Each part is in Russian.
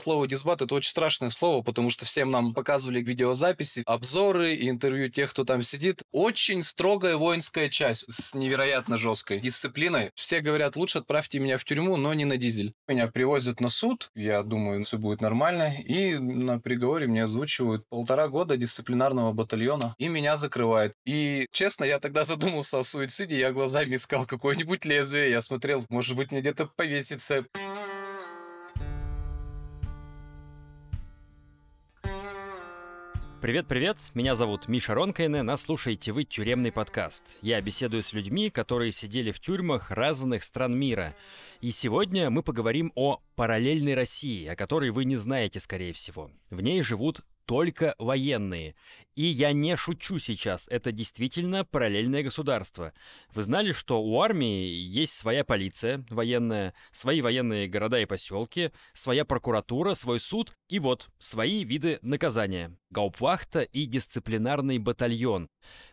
Слово «дисбат» — это очень страшное слово, потому что всем нам показывали видеозаписи, обзоры и интервью тех, кто там сидит. Очень строгая воинская часть с невероятно жесткой дисциплиной. Все говорят, лучше отправьте меня в тюрьму, но не на дизель. Меня привозят на суд, я думаю, все будет нормально, и на приговоре мне озвучивают полтора года дисциплинарного батальона, и меня закрывает. И, честно, я тогда задумался о суициде, я глазами искал какое-нибудь лезвие, я смотрел, может быть, мне где-то повеситься Привет-привет, меня зовут Миша Ронкайне, нас слушаете вы «Тюремный подкаст». Я беседую с людьми, которые сидели в тюрьмах разных стран мира. И сегодня мы поговорим о параллельной России, о которой вы не знаете, скорее всего. В ней живут только военные. И я не шучу сейчас, это действительно параллельное государство. Вы знали, что у армии есть своя полиция военная, свои военные города и поселки, своя прокуратура, свой суд и вот свои виды наказания. Гаупвахта и дисциплинарный батальон.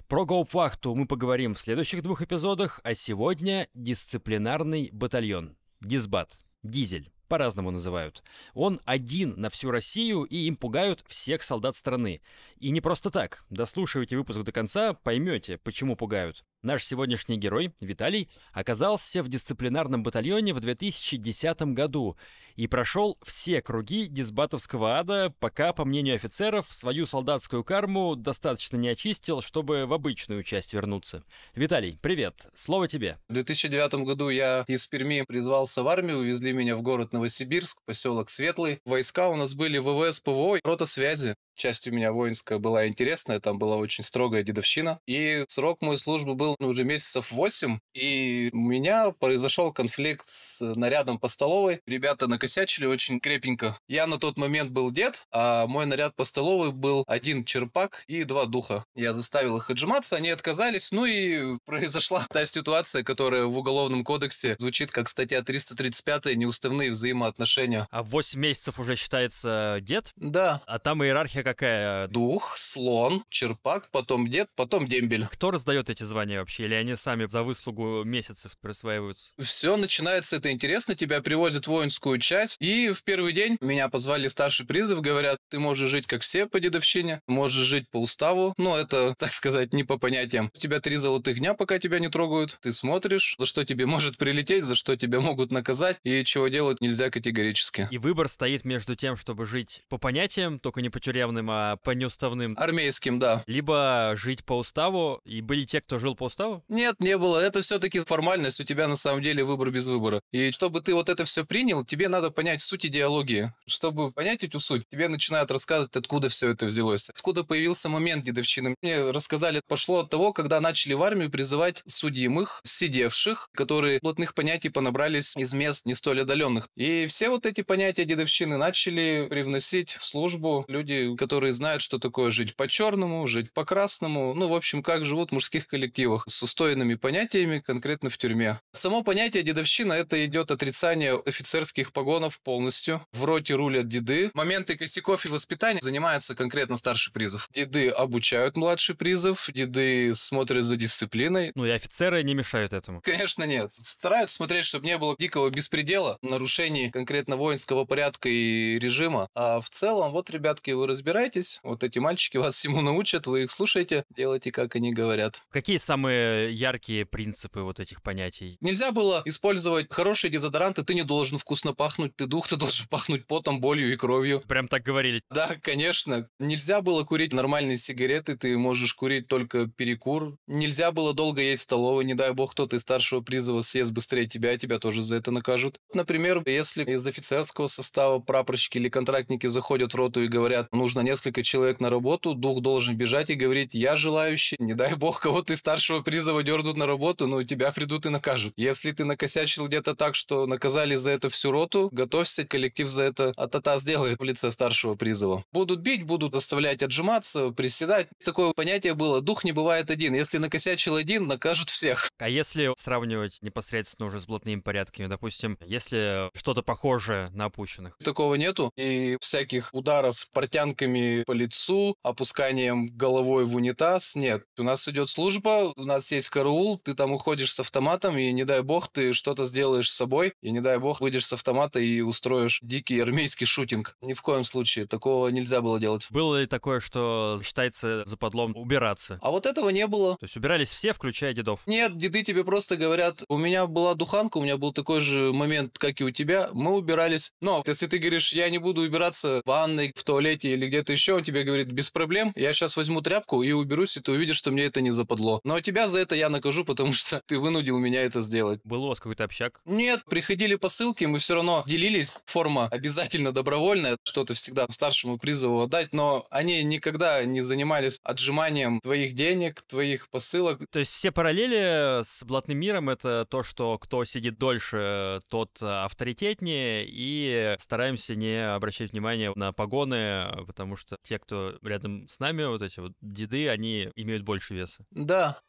Про Гаупвахту мы поговорим в следующих двух эпизодах, а сегодня дисциплинарный батальон. Дисбат. Дизель по-разному называют. Он один на всю Россию, и им пугают всех солдат страны. И не просто так. Дослушивайте выпуск до конца, поймете, почему пугают. Наш сегодняшний герой, Виталий, оказался в дисциплинарном батальоне в 2010 году и прошел все круги дисбатовского ада, пока, по мнению офицеров, свою солдатскую карму достаточно не очистил, чтобы в обычную часть вернуться. Виталий, привет, слово тебе. В 2009 году я из Перми призвался в армию, увезли меня в город Новосибирск, поселок Светлый. Войска у нас были ВВС ПВО, рота связи часть у меня воинская была интересная, там была очень строгая дедовщина. И срок моей службы был ну, уже месяцев восемь, и у меня произошел конфликт с нарядом по столовой. Ребята накосячили очень крепенько. Я на тот момент был дед, а мой наряд по столовой был один черпак и два духа. Я заставил их отжиматься, они отказались, ну и произошла та ситуация, которая в Уголовном кодексе звучит как статья 335 «Неуставные взаимоотношения». А 8 месяцев уже считается дед? Да. А там иерархия какая? Э, дух, слон, черпак, потом дед, потом дембель. Кто раздает эти звания вообще? Или они сами за выслугу месяцев присваиваются? Все начинается, это интересно, тебя привозят в воинскую часть, и в первый день меня позвали старший призыв, говорят, ты можешь жить как все по дедовщине, можешь жить по уставу, но ну, это, так сказать, не по понятиям. У тебя три золотых дня, пока тебя не трогают, ты смотришь, за что тебе может прилететь, за что тебя могут наказать, и чего делать нельзя категорически. И выбор стоит между тем, чтобы жить по понятиям, только не по тюремным, военным, а по неуставным. Армейским, да. Либо жить по уставу, и были те, кто жил по уставу? Нет, не было. Это все-таки формальность, у тебя на самом деле выбор без выбора. И чтобы ты вот это все принял, тебе надо понять суть идеологии. Чтобы понять эту суть, тебе начинают рассказывать, откуда все это взялось, откуда появился момент дедовщины. Мне рассказали, пошло от того, когда начали в армию призывать судимых, сидевших, которые плотных понятий понабрались из мест не столь отдаленных. И все вот эти понятия дедовщины начали привносить в службу люди, которые которые знают, что такое жить по-черному, жить по-красному. Ну, в общем, как живут в мужских коллективах с устойными понятиями, конкретно в тюрьме. Само понятие дедовщина – это идет отрицание офицерских погонов полностью. В роте рулят деды. Моменты косяков и воспитания занимается конкретно старший призов. Деды обучают младший призов, деды смотрят за дисциплиной. Ну и офицеры не мешают этому. Конечно, нет. Стараются смотреть, чтобы не было дикого беспредела, нарушений конкретно воинского порядка и режима. А в целом, вот, ребятки, вы разбираетесь старайтесь, вот эти мальчики вас всему научат, вы их слушаете, делайте, как они говорят. Какие самые яркие принципы вот этих понятий? Нельзя было использовать хорошие дезодоранты, ты не должен вкусно пахнуть, ты дух, ты должен пахнуть потом, болью и кровью. Прям так говорили? Да, конечно. Нельзя было курить нормальные сигареты, ты можешь курить только перекур. Нельзя было долго есть в столовой, не дай бог, кто ты старшего призыва съест быстрее тебя, а тебя тоже за это накажут. Например, если из офицерского состава прапорщики или контрактники заходят в роту и говорят, нужно нужно несколько человек на работу, дух должен бежать и говорить, я желающий, не дай бог, кого то из старшего призова дернут на работу, ну, тебя придут и накажут. Если ты накосячил где-то так, что наказали за это всю роту, готовься, коллектив за это атата сделает в лице старшего призова. Будут бить, будут заставлять отжиматься, приседать. Такое понятие было, дух не бывает один. Если накосячил один, накажут всех. А если сравнивать непосредственно уже с блатными порядками, допустим, если что-то похожее на опущенных? Такого нету, и всяких ударов портянками плетками по лицу, опусканием головой в унитаз. Нет, у нас идет служба, у нас есть караул, ты там уходишь с автоматом, и не дай бог ты что-то сделаешь с собой, и не дай бог выйдешь с автомата и устроишь дикий армейский шутинг. Ни в коем случае, такого нельзя было делать. Было ли такое, что считается за подлом убираться? А вот этого не было. То есть убирались все, включая дедов? Нет, деды тебе просто говорят, у меня была духанка, у меня был такой же момент, как и у тебя, мы убирались. Но если ты говоришь, я не буду убираться в ванной, в туалете или где где-то еще, он тебе говорит, без проблем, я сейчас возьму тряпку и уберусь, и ты увидишь, что мне это не западло. Но тебя за это я накажу, потому что ты вынудил меня это сделать. Был у вас какой-то общак? Нет, приходили посылки, мы все равно делились. Форма обязательно добровольная, что-то всегда старшему призову отдать, но они никогда не занимались отжиманием твоих денег, твоих посылок. То есть все параллели с блатным миром — это то, что кто сидит дольше, тот авторитетнее, и стараемся не обращать внимания на погоны, потому потому что те, кто рядом с нами, вот эти вот деды, они имеют больше веса. Да,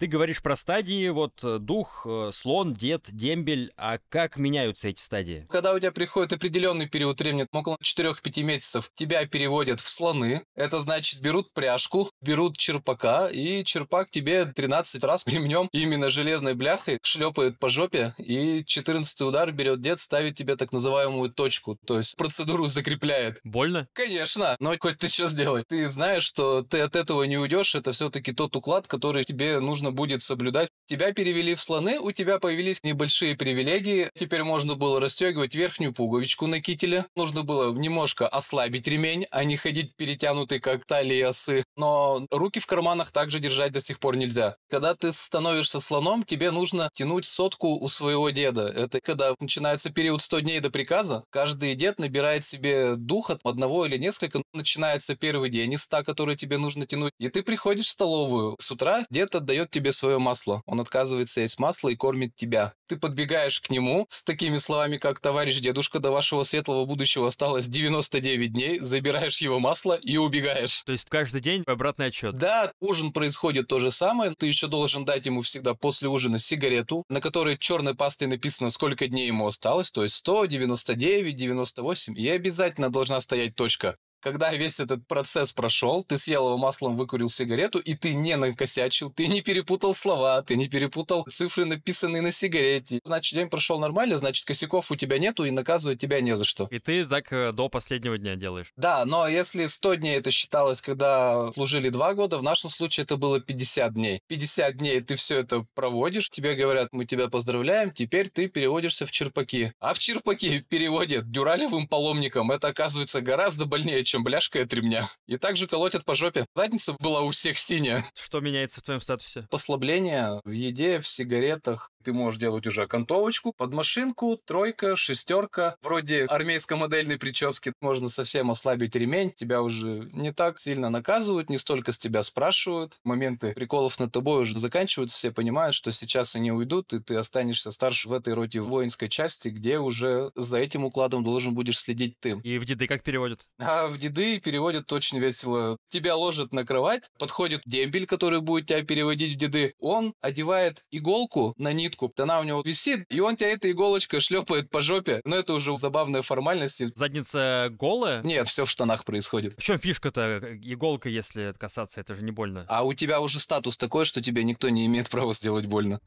ты говоришь про стадии, вот э, дух, э, слон, дед, дембель. А как меняются эти стадии? Когда у тебя приходит определенный период времени, около 4-5 месяцев, тебя переводят в слоны. Это значит, берут пряжку, берут черпака, и черпак тебе 13 раз ремнем именно железной бляхой шлепает по жопе, и 14 удар берет дед, ставит тебе так называемую точку, то есть процедуру закрепляет. Больно? Конечно, но хоть ты что сделай. Ты знаешь, что ты от этого не уйдешь, это все-таки тот уклад, который тебе нужно будет соблюдать Тебя перевели в слоны, у тебя появились небольшие привилегии. Теперь можно было расстегивать верхнюю пуговичку на кителе. Нужно было немножко ослабить ремень, а не ходить перетянутый, как талии осы. Но руки в карманах также держать до сих пор нельзя. Когда ты становишься слоном, тебе нужно тянуть сотку у своего деда. Это когда начинается период 100 дней до приказа. Каждый дед набирает себе дух от одного или несколько. Начинается первый день из 100, который тебе нужно тянуть. И ты приходишь в столовую. С утра дед отдает тебе свое масло. Он он отказывается есть масло и кормит тебя. Ты подбегаешь к нему с такими словами, как «Товарищ дедушка, до вашего светлого будущего осталось 99 дней», забираешь его масло и убегаешь. То есть каждый день обратный отчет? Да, ужин происходит то же самое. Ты еще должен дать ему всегда после ужина сигарету, на которой черной пастой написано, сколько дней ему осталось, то есть 100, 99, 98, и обязательно должна стоять точка когда весь этот процесс прошел, ты съел его маслом, выкурил сигарету, и ты не накосячил, ты не перепутал слова, ты не перепутал цифры, написанные на сигарете. Значит, день прошел нормально, значит, косяков у тебя нету, и наказывать тебя не за что. И ты так э, до последнего дня делаешь. Да, но если 100 дней это считалось, когда служили 2 года, в нашем случае это было 50 дней. 50 дней ты все это проводишь, тебе говорят, мы тебя поздравляем, теперь ты переводишься в черпаки. А в черпаки переводят дюралевым паломником. Это оказывается гораздо больнее, чем бляшка от ремня. И также колотят по жопе. Задница была у всех синяя. Что меняется в твоем статусе? Послабление в еде, в сигаретах, ты можешь делать уже окантовочку под машинку, тройка, шестерка. Вроде армейско-модельной прически можно совсем ослабить ремень. Тебя уже не так сильно наказывают, не столько с тебя спрашивают. Моменты приколов над тобой уже заканчиваются. Все понимают, что сейчас они уйдут, и ты останешься старше в этой роте воинской части, где уже за этим укладом должен будешь следить ты. И в деды как переводят? А в деды переводят очень весело. Тебя ложат на кровать, подходит дембель, который будет тебя переводить в деды. Он одевает иголку на нитку нитку, она у него висит, и он тебя этой иголочкой шлепает по жопе. Но это уже забавная формальность. Задница голая? Нет, все в штанах происходит. В чем фишка-то? Иголка, если касаться, это же не больно. А у тебя уже статус такой, что тебе никто не имеет права сделать больно.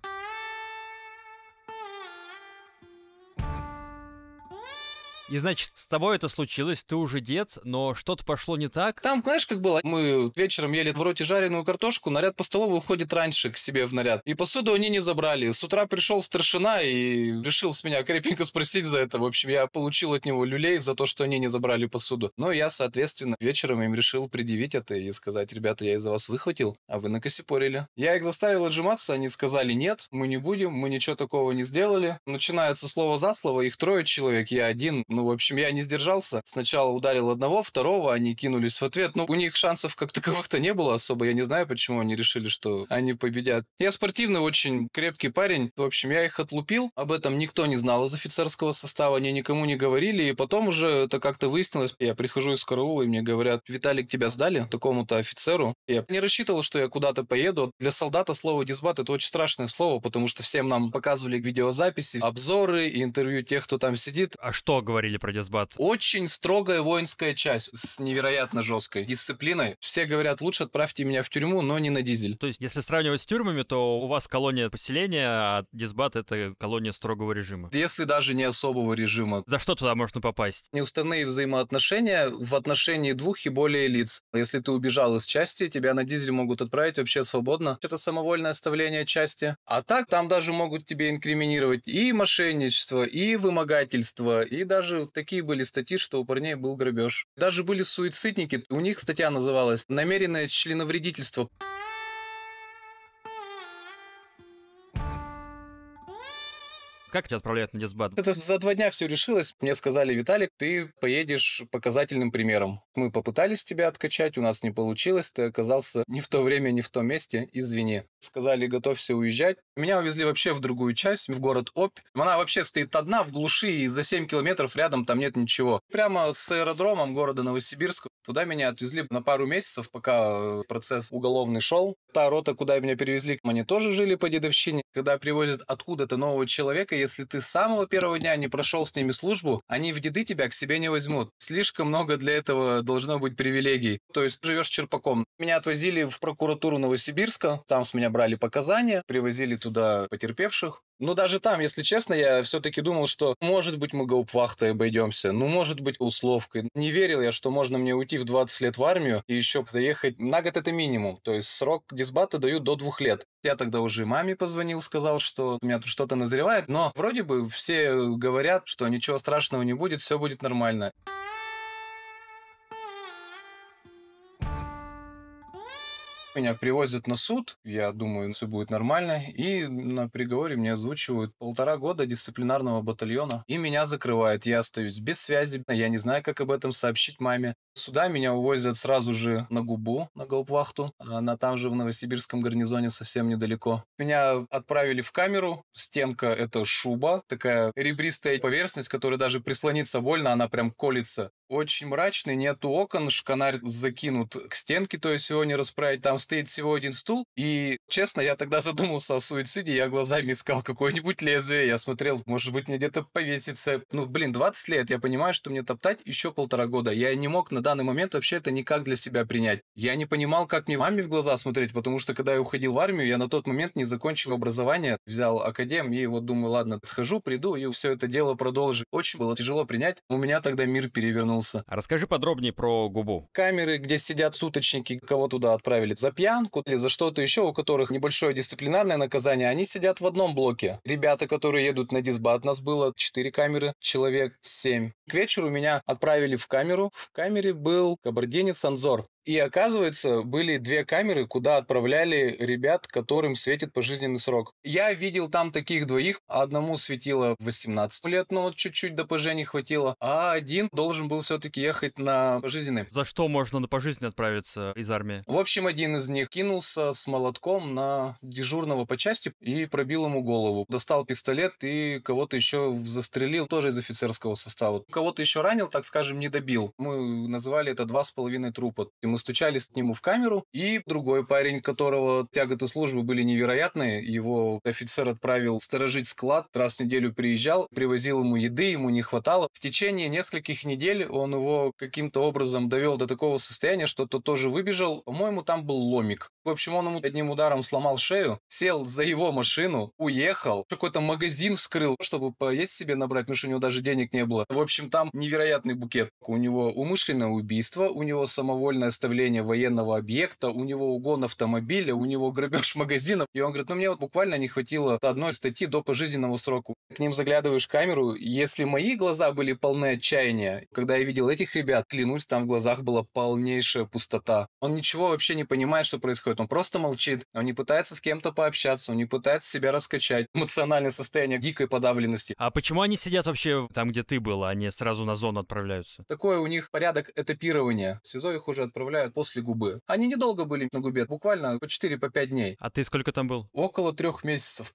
И, значит, с тобой это случилось, ты уже дед, но что-то пошло не так. Там, знаешь, как было? Мы вечером ели в роте жареную картошку, наряд по столовой уходит раньше к себе в наряд. И посуду они не забрали. С утра пришел старшина и решил с меня крепенько спросить за это. В общем, я получил от него люлей за то, что они не забрали посуду. Но я, соответственно, вечером им решил предъявить это и сказать, ребята, я из-за вас выхватил, а вы накосипорили. Я их заставил отжиматься, они сказали, нет, мы не будем, мы ничего такого не сделали. Начинается слово за слово, их трое человек, я один, ну, в общем, я не сдержался. Сначала ударил одного, второго, они кинулись в ответ. но ну, у них шансов как таковых-то не было особо. Я не знаю, почему они решили, что они победят. Я спортивный, очень крепкий парень. В общем, я их отлупил. Об этом никто не знал из офицерского состава, они никому не говорили. И потом уже это как-то выяснилось. Я прихожу из караула, и мне говорят, Виталик, тебя сдали такому-то офицеру. Я не рассчитывал, что я куда-то поеду. Для солдата слово «дисбат» — это очень страшное слово, потому что всем нам показывали видеозаписи, обзоры и интервью тех, кто там сидит. А что говорили говорили про дисбат. Очень строгая воинская часть с невероятно жесткой дисциплиной. Все говорят, лучше отправьте меня в тюрьму, но не на дизель. То есть, если сравнивать с тюрьмами, то у вас колония поселения, а дисбат — это колония строгого режима. Если даже не особого режима. За что туда можно попасть? Неустанные взаимоотношения в отношении двух и более лиц. Если ты убежал из части, тебя на дизель могут отправить вообще свободно. Это самовольное оставление части. А так, там даже могут тебе инкриминировать и мошенничество, и вымогательство, и даже даже такие были статьи, что у парней был грабеж. Даже были суицидники, у них статья называлась «Намеренное членовредительство». Как тебя отправляют на дисбат? Это за два дня все решилось. Мне сказали, Виталик, ты поедешь показательным примером. Мы попытались тебя откачать, у нас не получилось, ты оказался не в то время, не в том месте, извини. Сказали, готовься уезжать. Меня увезли вообще в другую часть, в город Обь. Она вообще стоит одна в глуши, и за 7 километров рядом там нет ничего. Прямо с аэродромом города Новосибирск Туда меня отвезли на пару месяцев, пока э, процесс уголовный шел. Та рота, куда меня перевезли, они тоже жили по дедовщине. Когда привозят откуда-то нового человека, если ты с самого первого дня не прошел с ними службу, они в деды тебя к себе не возьмут. Слишком много для этого должно быть привилегий. То есть живешь черпаком. Меня отвозили в прокуратуру Новосибирска, там с меня брали показания, привозили туда потерпевших, но ну, даже там, если честно, я все-таки думал, что, может быть, мы гауптвахтой обойдемся, ну, может быть, условкой. Не верил я, что можно мне уйти в 20 лет в армию и еще заехать на год это минимум. То есть срок дисбата дают до двух лет. Я тогда уже маме позвонил, сказал, что у меня тут что-то назревает, но вроде бы все говорят, что ничего страшного не будет, все будет нормально. Нормально. Меня привозят на суд, я думаю, все будет нормально, и на приговоре мне озвучивают полтора года дисциплинарного батальона, и меня закрывают. Я остаюсь без связи, я не знаю, как об этом сообщить маме. Сюда меня увозят сразу же на губу, на Голпвахту. А она там же в Новосибирском гарнизоне совсем недалеко. Меня отправили в камеру. Стенка — это шуба, такая ребристая поверхность, которая даже прислониться больно, она прям колется очень мрачный, нету окон, шканарь закинут к стенке, то есть его не расправить. Там стоит всего один стул, и, честно, я тогда задумался о суициде, я глазами искал какое-нибудь лезвие, я смотрел, может быть, мне где-то повесится. Ну, блин, 20 лет, я понимаю, что мне топтать еще полтора года. Я не мог на данный момент вообще это никак для себя принять. Я не понимал, как мне маме в глаза смотреть, потому что, когда я уходил в армию, я на тот момент не закончил образование, взял академ, и вот думаю, ладно, схожу, приду, и все это дело продолжу. Очень было тяжело принять. У меня тогда мир перевернулся задумался. А расскажи подробнее про губу. Камеры, где сидят суточники, кого туда отправили за пьянку или за что-то еще, у которых небольшое дисциплинарное наказание, они сидят в одном блоке. Ребята, которые едут на дисбат, нас было 4 камеры, человек 7. К вечеру меня отправили в камеру. В камере был кабардинец Анзор. И оказывается, были две камеры, куда отправляли ребят, которым светит пожизненный срок. Я видел там таких двоих. Одному светило 18 лет, но ну, вот чуть-чуть до ПЖ не хватило. А один должен был все-таки ехать на пожизненный. За что можно на пожизненный отправиться из армии? В общем, один из них кинулся с молотком на дежурного по части и пробил ему голову. Достал пистолет и кого-то еще застрелил, тоже из офицерского состава. Кого-то еще ранил, так скажем, не добил. Мы называли это два с половиной трупа. Мы стучались к нему в камеру, и другой парень, которого тяготы службы были невероятные, его офицер отправил сторожить склад, раз в неделю приезжал, привозил ему еды, ему не хватало. В течение нескольких недель он его каким-то образом довел до такого состояния, что тот тоже выбежал. По-моему, там был ломик. В общем, он ему одним ударом сломал шею, сел за его машину, уехал, какой-то магазин вскрыл, чтобы поесть себе набрать, потому что у него даже денег не было. В общем, там невероятный букет. У него умышленное убийство, у него самовольное выставление военного объекта, у него угон автомобиля, у него грабеж магазинов, И он говорит, ну мне вот буквально не хватило одной статьи до пожизненного срока. К ним заглядываешь камеру, если мои глаза были полны отчаяния, когда я видел этих ребят, клянусь, там в глазах была полнейшая пустота. Он ничего вообще не понимает, что происходит, он просто молчит, он не пытается с кем-то пообщаться, он не пытается себя раскачать. Эмоциональное состояние дикой подавленности. А почему они сидят вообще там, где ты был, а не сразу на зону отправляются? Такое у них порядок этапирования. В СИЗО их уже отправляют оставляют после губы. Они недолго были на губе, буквально по 4-5 по дней. А ты сколько там был? Около трех месяцев.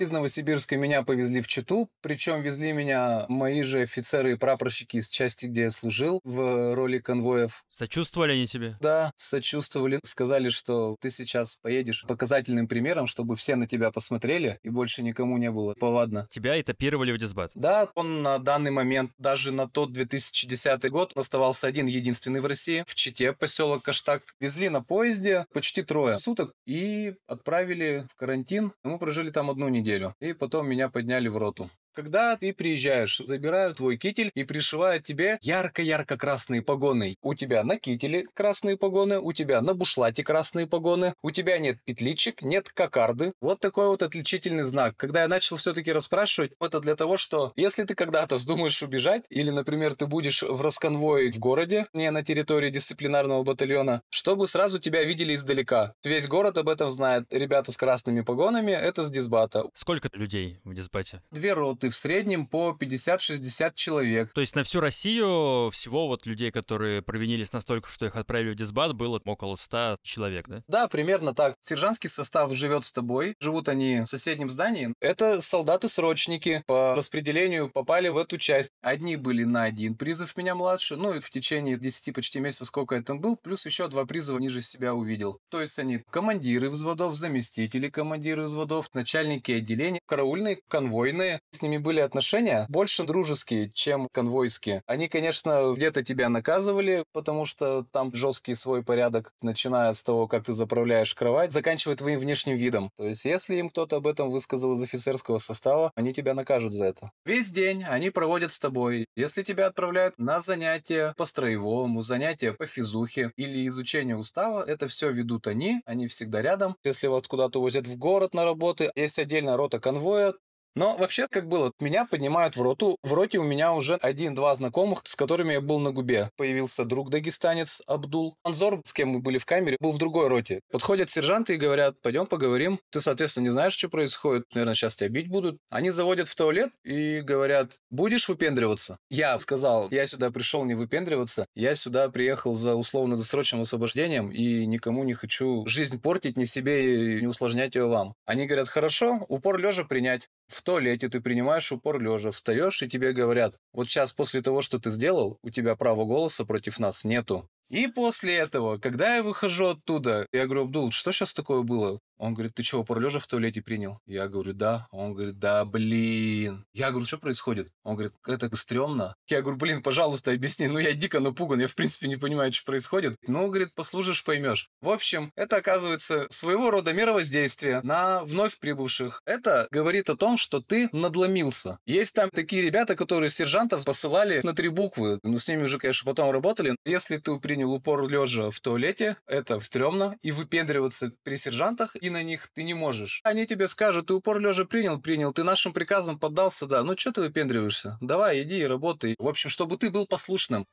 Из Новосибирска меня повезли в Читу, причем везли меня мои же офицеры и прапорщики из части, где я служил, в роли конвоев. Сочувствовали они тебе? Да, сочувствовали. Сказали, что ты сейчас поедешь показательным примером, чтобы все на тебя посмотрели, и больше никому не было повадно. Тебя этапировали в дисбат? Да, он на данный момент, даже на тот 2010 год, оставался один единственный в России, в Чите, поселок Каштак. Везли на поезде почти трое суток и отправили в карантин. Мы прожили там одну неделю неделю, и потом меня подняли в роту. Когда ты приезжаешь, забирают твой китель и пришивают тебе ярко-ярко красные погоны. У тебя на кителе красные погоны, у тебя на бушлате красные погоны, у тебя нет петличек, нет кокарды. Вот такой вот отличительный знак. Когда я начал все-таки расспрашивать, это для того, что если ты когда-то вздумаешь убежать, или, например, ты будешь в расконвое в городе, не на территории дисциплинарного батальона, чтобы сразу тебя видели издалека. Весь город об этом знает. Ребята с красными погонами — это с дисбата. Сколько людей в дисбате? Две роты работают, и в среднем по 50-60 человек. То есть на всю Россию всего вот людей, которые провинились настолько, что их отправили в дисбат, было около 100 человек, да? Да, примерно так. Сержантский состав живет с тобой, живут они в соседнем здании. Это солдаты-срочники по распределению попали в эту часть. Одни были на один призыв меня младше, ну и в течение 10 почти месяцев, сколько я там был, плюс еще два призыва ниже себя увидел. То есть они командиры взводов, заместители командиры взводов, начальники отделений, караульные, конвойные. С ними ними были отношения больше дружеские, чем конвойские. Они, конечно, где-то тебя наказывали, потому что там жесткий свой порядок, начиная с того, как ты заправляешь кровать, заканчивая твоим внешним видом. То есть, если им кто-то об этом высказал из офицерского состава, они тебя накажут за это. Весь день они проводят с тобой. Если тебя отправляют на занятия по строевому, занятия по физухе или изучение устава, это все ведут они, они всегда рядом. Если вас куда-то возят в город на работы, есть отдельная рота конвоя, но вообще, как было, меня поднимают в роту. В роте у меня уже один-два знакомых, с которыми я был на губе. Появился друг дагестанец Абдул. Анзор, с кем мы были в камере, был в другой роте. Подходят сержанты и говорят, пойдем поговорим. Ты, соответственно, не знаешь, что происходит. Наверное, сейчас тебя бить будут. Они заводят в туалет и говорят, будешь выпендриваться? Я сказал, я сюда пришел не выпендриваться. Я сюда приехал за условно-досрочным освобождением и никому не хочу жизнь портить, ни себе и не усложнять ее вам. Они говорят, хорошо, упор лежа принять. В туалете ты принимаешь упор лежа, встаешь и тебе говорят, вот сейчас после того, что ты сделал, у тебя права голоса против нас нету. И после этого, когда я выхожу оттуда, я говорю, Абдул, что сейчас такое было? Он говорит, ты чего, пор лежа в туалете принял? Я говорю, да. Он говорит, да блин. Я говорю, что происходит? Он говорит, это стрёмно. Я говорю, блин, пожалуйста, объясни. Ну, я дико напуган, я в принципе не понимаю, что происходит. Ну, говорит, послужишь, поймешь. В общем, это оказывается своего рода мировоздействие на вновь прибывших. Это говорит о том, что ты надломился. Есть там такие ребята, которые сержантов посылали на три буквы. Ну, с ними уже, конечно, потом работали. Если ты принял упор лежа в туалете, это стрёмно. И выпендриваться при сержантах, и на них ты не можешь. Они тебе скажут, ты упор лежа принял, принял, ты нашим приказам поддался, да. Ну что ты выпендриваешься? Давай, иди и работай. В общем, чтобы ты был послушным.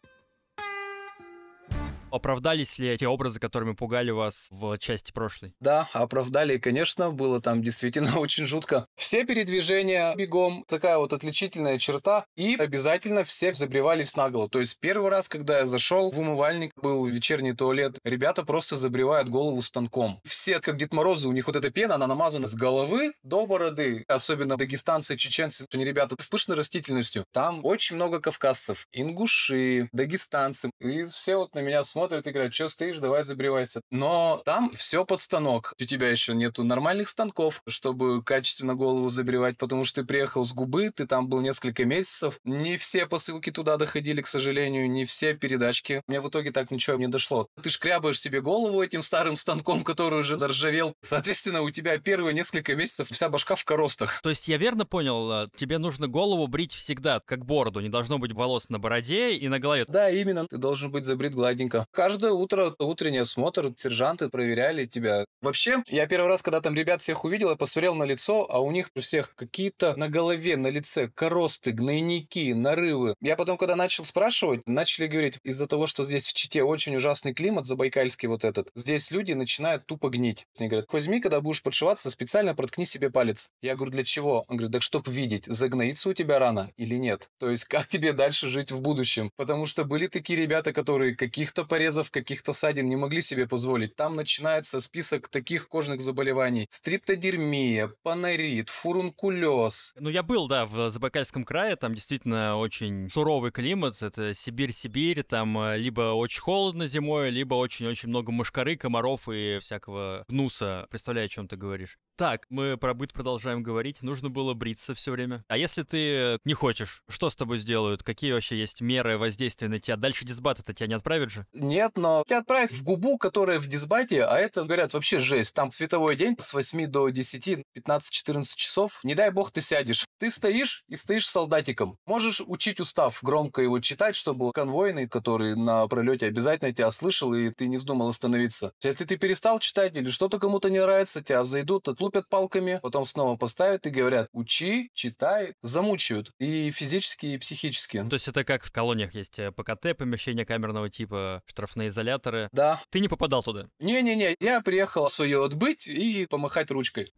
Оправдались ли эти образы, которыми пугали вас в части прошлой? Да, оправдали, конечно, было там действительно очень жутко. Все передвижения бегом, такая вот отличительная черта, и обязательно все забревались наголо. То есть первый раз, когда я зашел в умывальник, был вечерний туалет, ребята просто забривают голову станком. Все, как Дед Морозы, у них вот эта пена, она намазана с головы до бороды, особенно дагестанцы, чеченцы, они ребята с пышной растительностью. Там очень много кавказцев, ингуши, дагестанцы, и все вот на меня смотрят смотрят и говорят, что стоишь, давай забривайся. Но там все под станок. У тебя еще нету нормальных станков, чтобы качественно голову забривать, потому что ты приехал с губы, ты там был несколько месяцев. Не все посылки туда доходили, к сожалению, не все передачки. Мне в итоге так ничего не дошло. Ты шкрябаешь себе голову этим старым станком, который уже заржавел. Соответственно, у тебя первые несколько месяцев вся башка в коростах. То есть я верно понял, э, тебе нужно голову брить всегда, как бороду. Не должно быть волос на бороде и на голове. Да, именно. Ты должен быть забрит гладенько. Каждое утро, утренний осмотр, сержанты проверяли тебя. Вообще, я первый раз, когда там ребят всех увидел, я посмотрел на лицо, а у них у всех какие-то на голове, на лице коросты, гнойники, нарывы. Я потом, когда начал спрашивать, начали говорить, из-за того, что здесь в Чите очень ужасный климат, забайкальский вот этот, здесь люди начинают тупо гнить. Они говорят, возьми, когда будешь подшиваться, специально проткни себе палец. Я говорю, для чего? Он говорит, так чтоб видеть, загноится у тебя рана или нет. То есть, как тебе дальше жить в будущем? Потому что были такие ребята, которые каких-то порезов, каких-то ссадин не могли себе позволить. Там начинается список таких кожных заболеваний. Стриптодермия, панорит, фурункулез. Ну, я был, да, в Забайкальском крае, там действительно очень суровый климат, это Сибирь-Сибирь, там э, либо очень холодно зимой, либо очень-очень много мошкары, комаров и всякого гнуса. Представляю, о чем ты говоришь. Так, мы про быт продолжаем говорить. Нужно было бриться все время. А если ты не хочешь, что с тобой сделают? Какие вообще есть меры воздействия на тебя? Дальше дисбата-то тебя не отправят же? Нет, но тебя отправят в губу, которая в дисбате, а это, говорят, вообще жесть. Там световой день с 8 до 10, 15-14 часов. Не дай бог ты сядешь. Ты стоишь и стоишь солдатиком. Можешь учить устав, громко его читать, чтобы конвойный, который на пролете обязательно тебя слышал, и ты не вздумал остановиться. Если ты перестал читать или что-то кому-то не нравится, тебя зайдут, отлучат лупят палками, потом снова поставят и говорят «учи, читай», замучивают и физически, и психически. То есть это как в колониях есть э, ПКТ, помещение камерного типа, штрафные изоляторы? Да. Ты не попадал туда? Не-не-не, я приехал свое отбыть и помахать ручкой.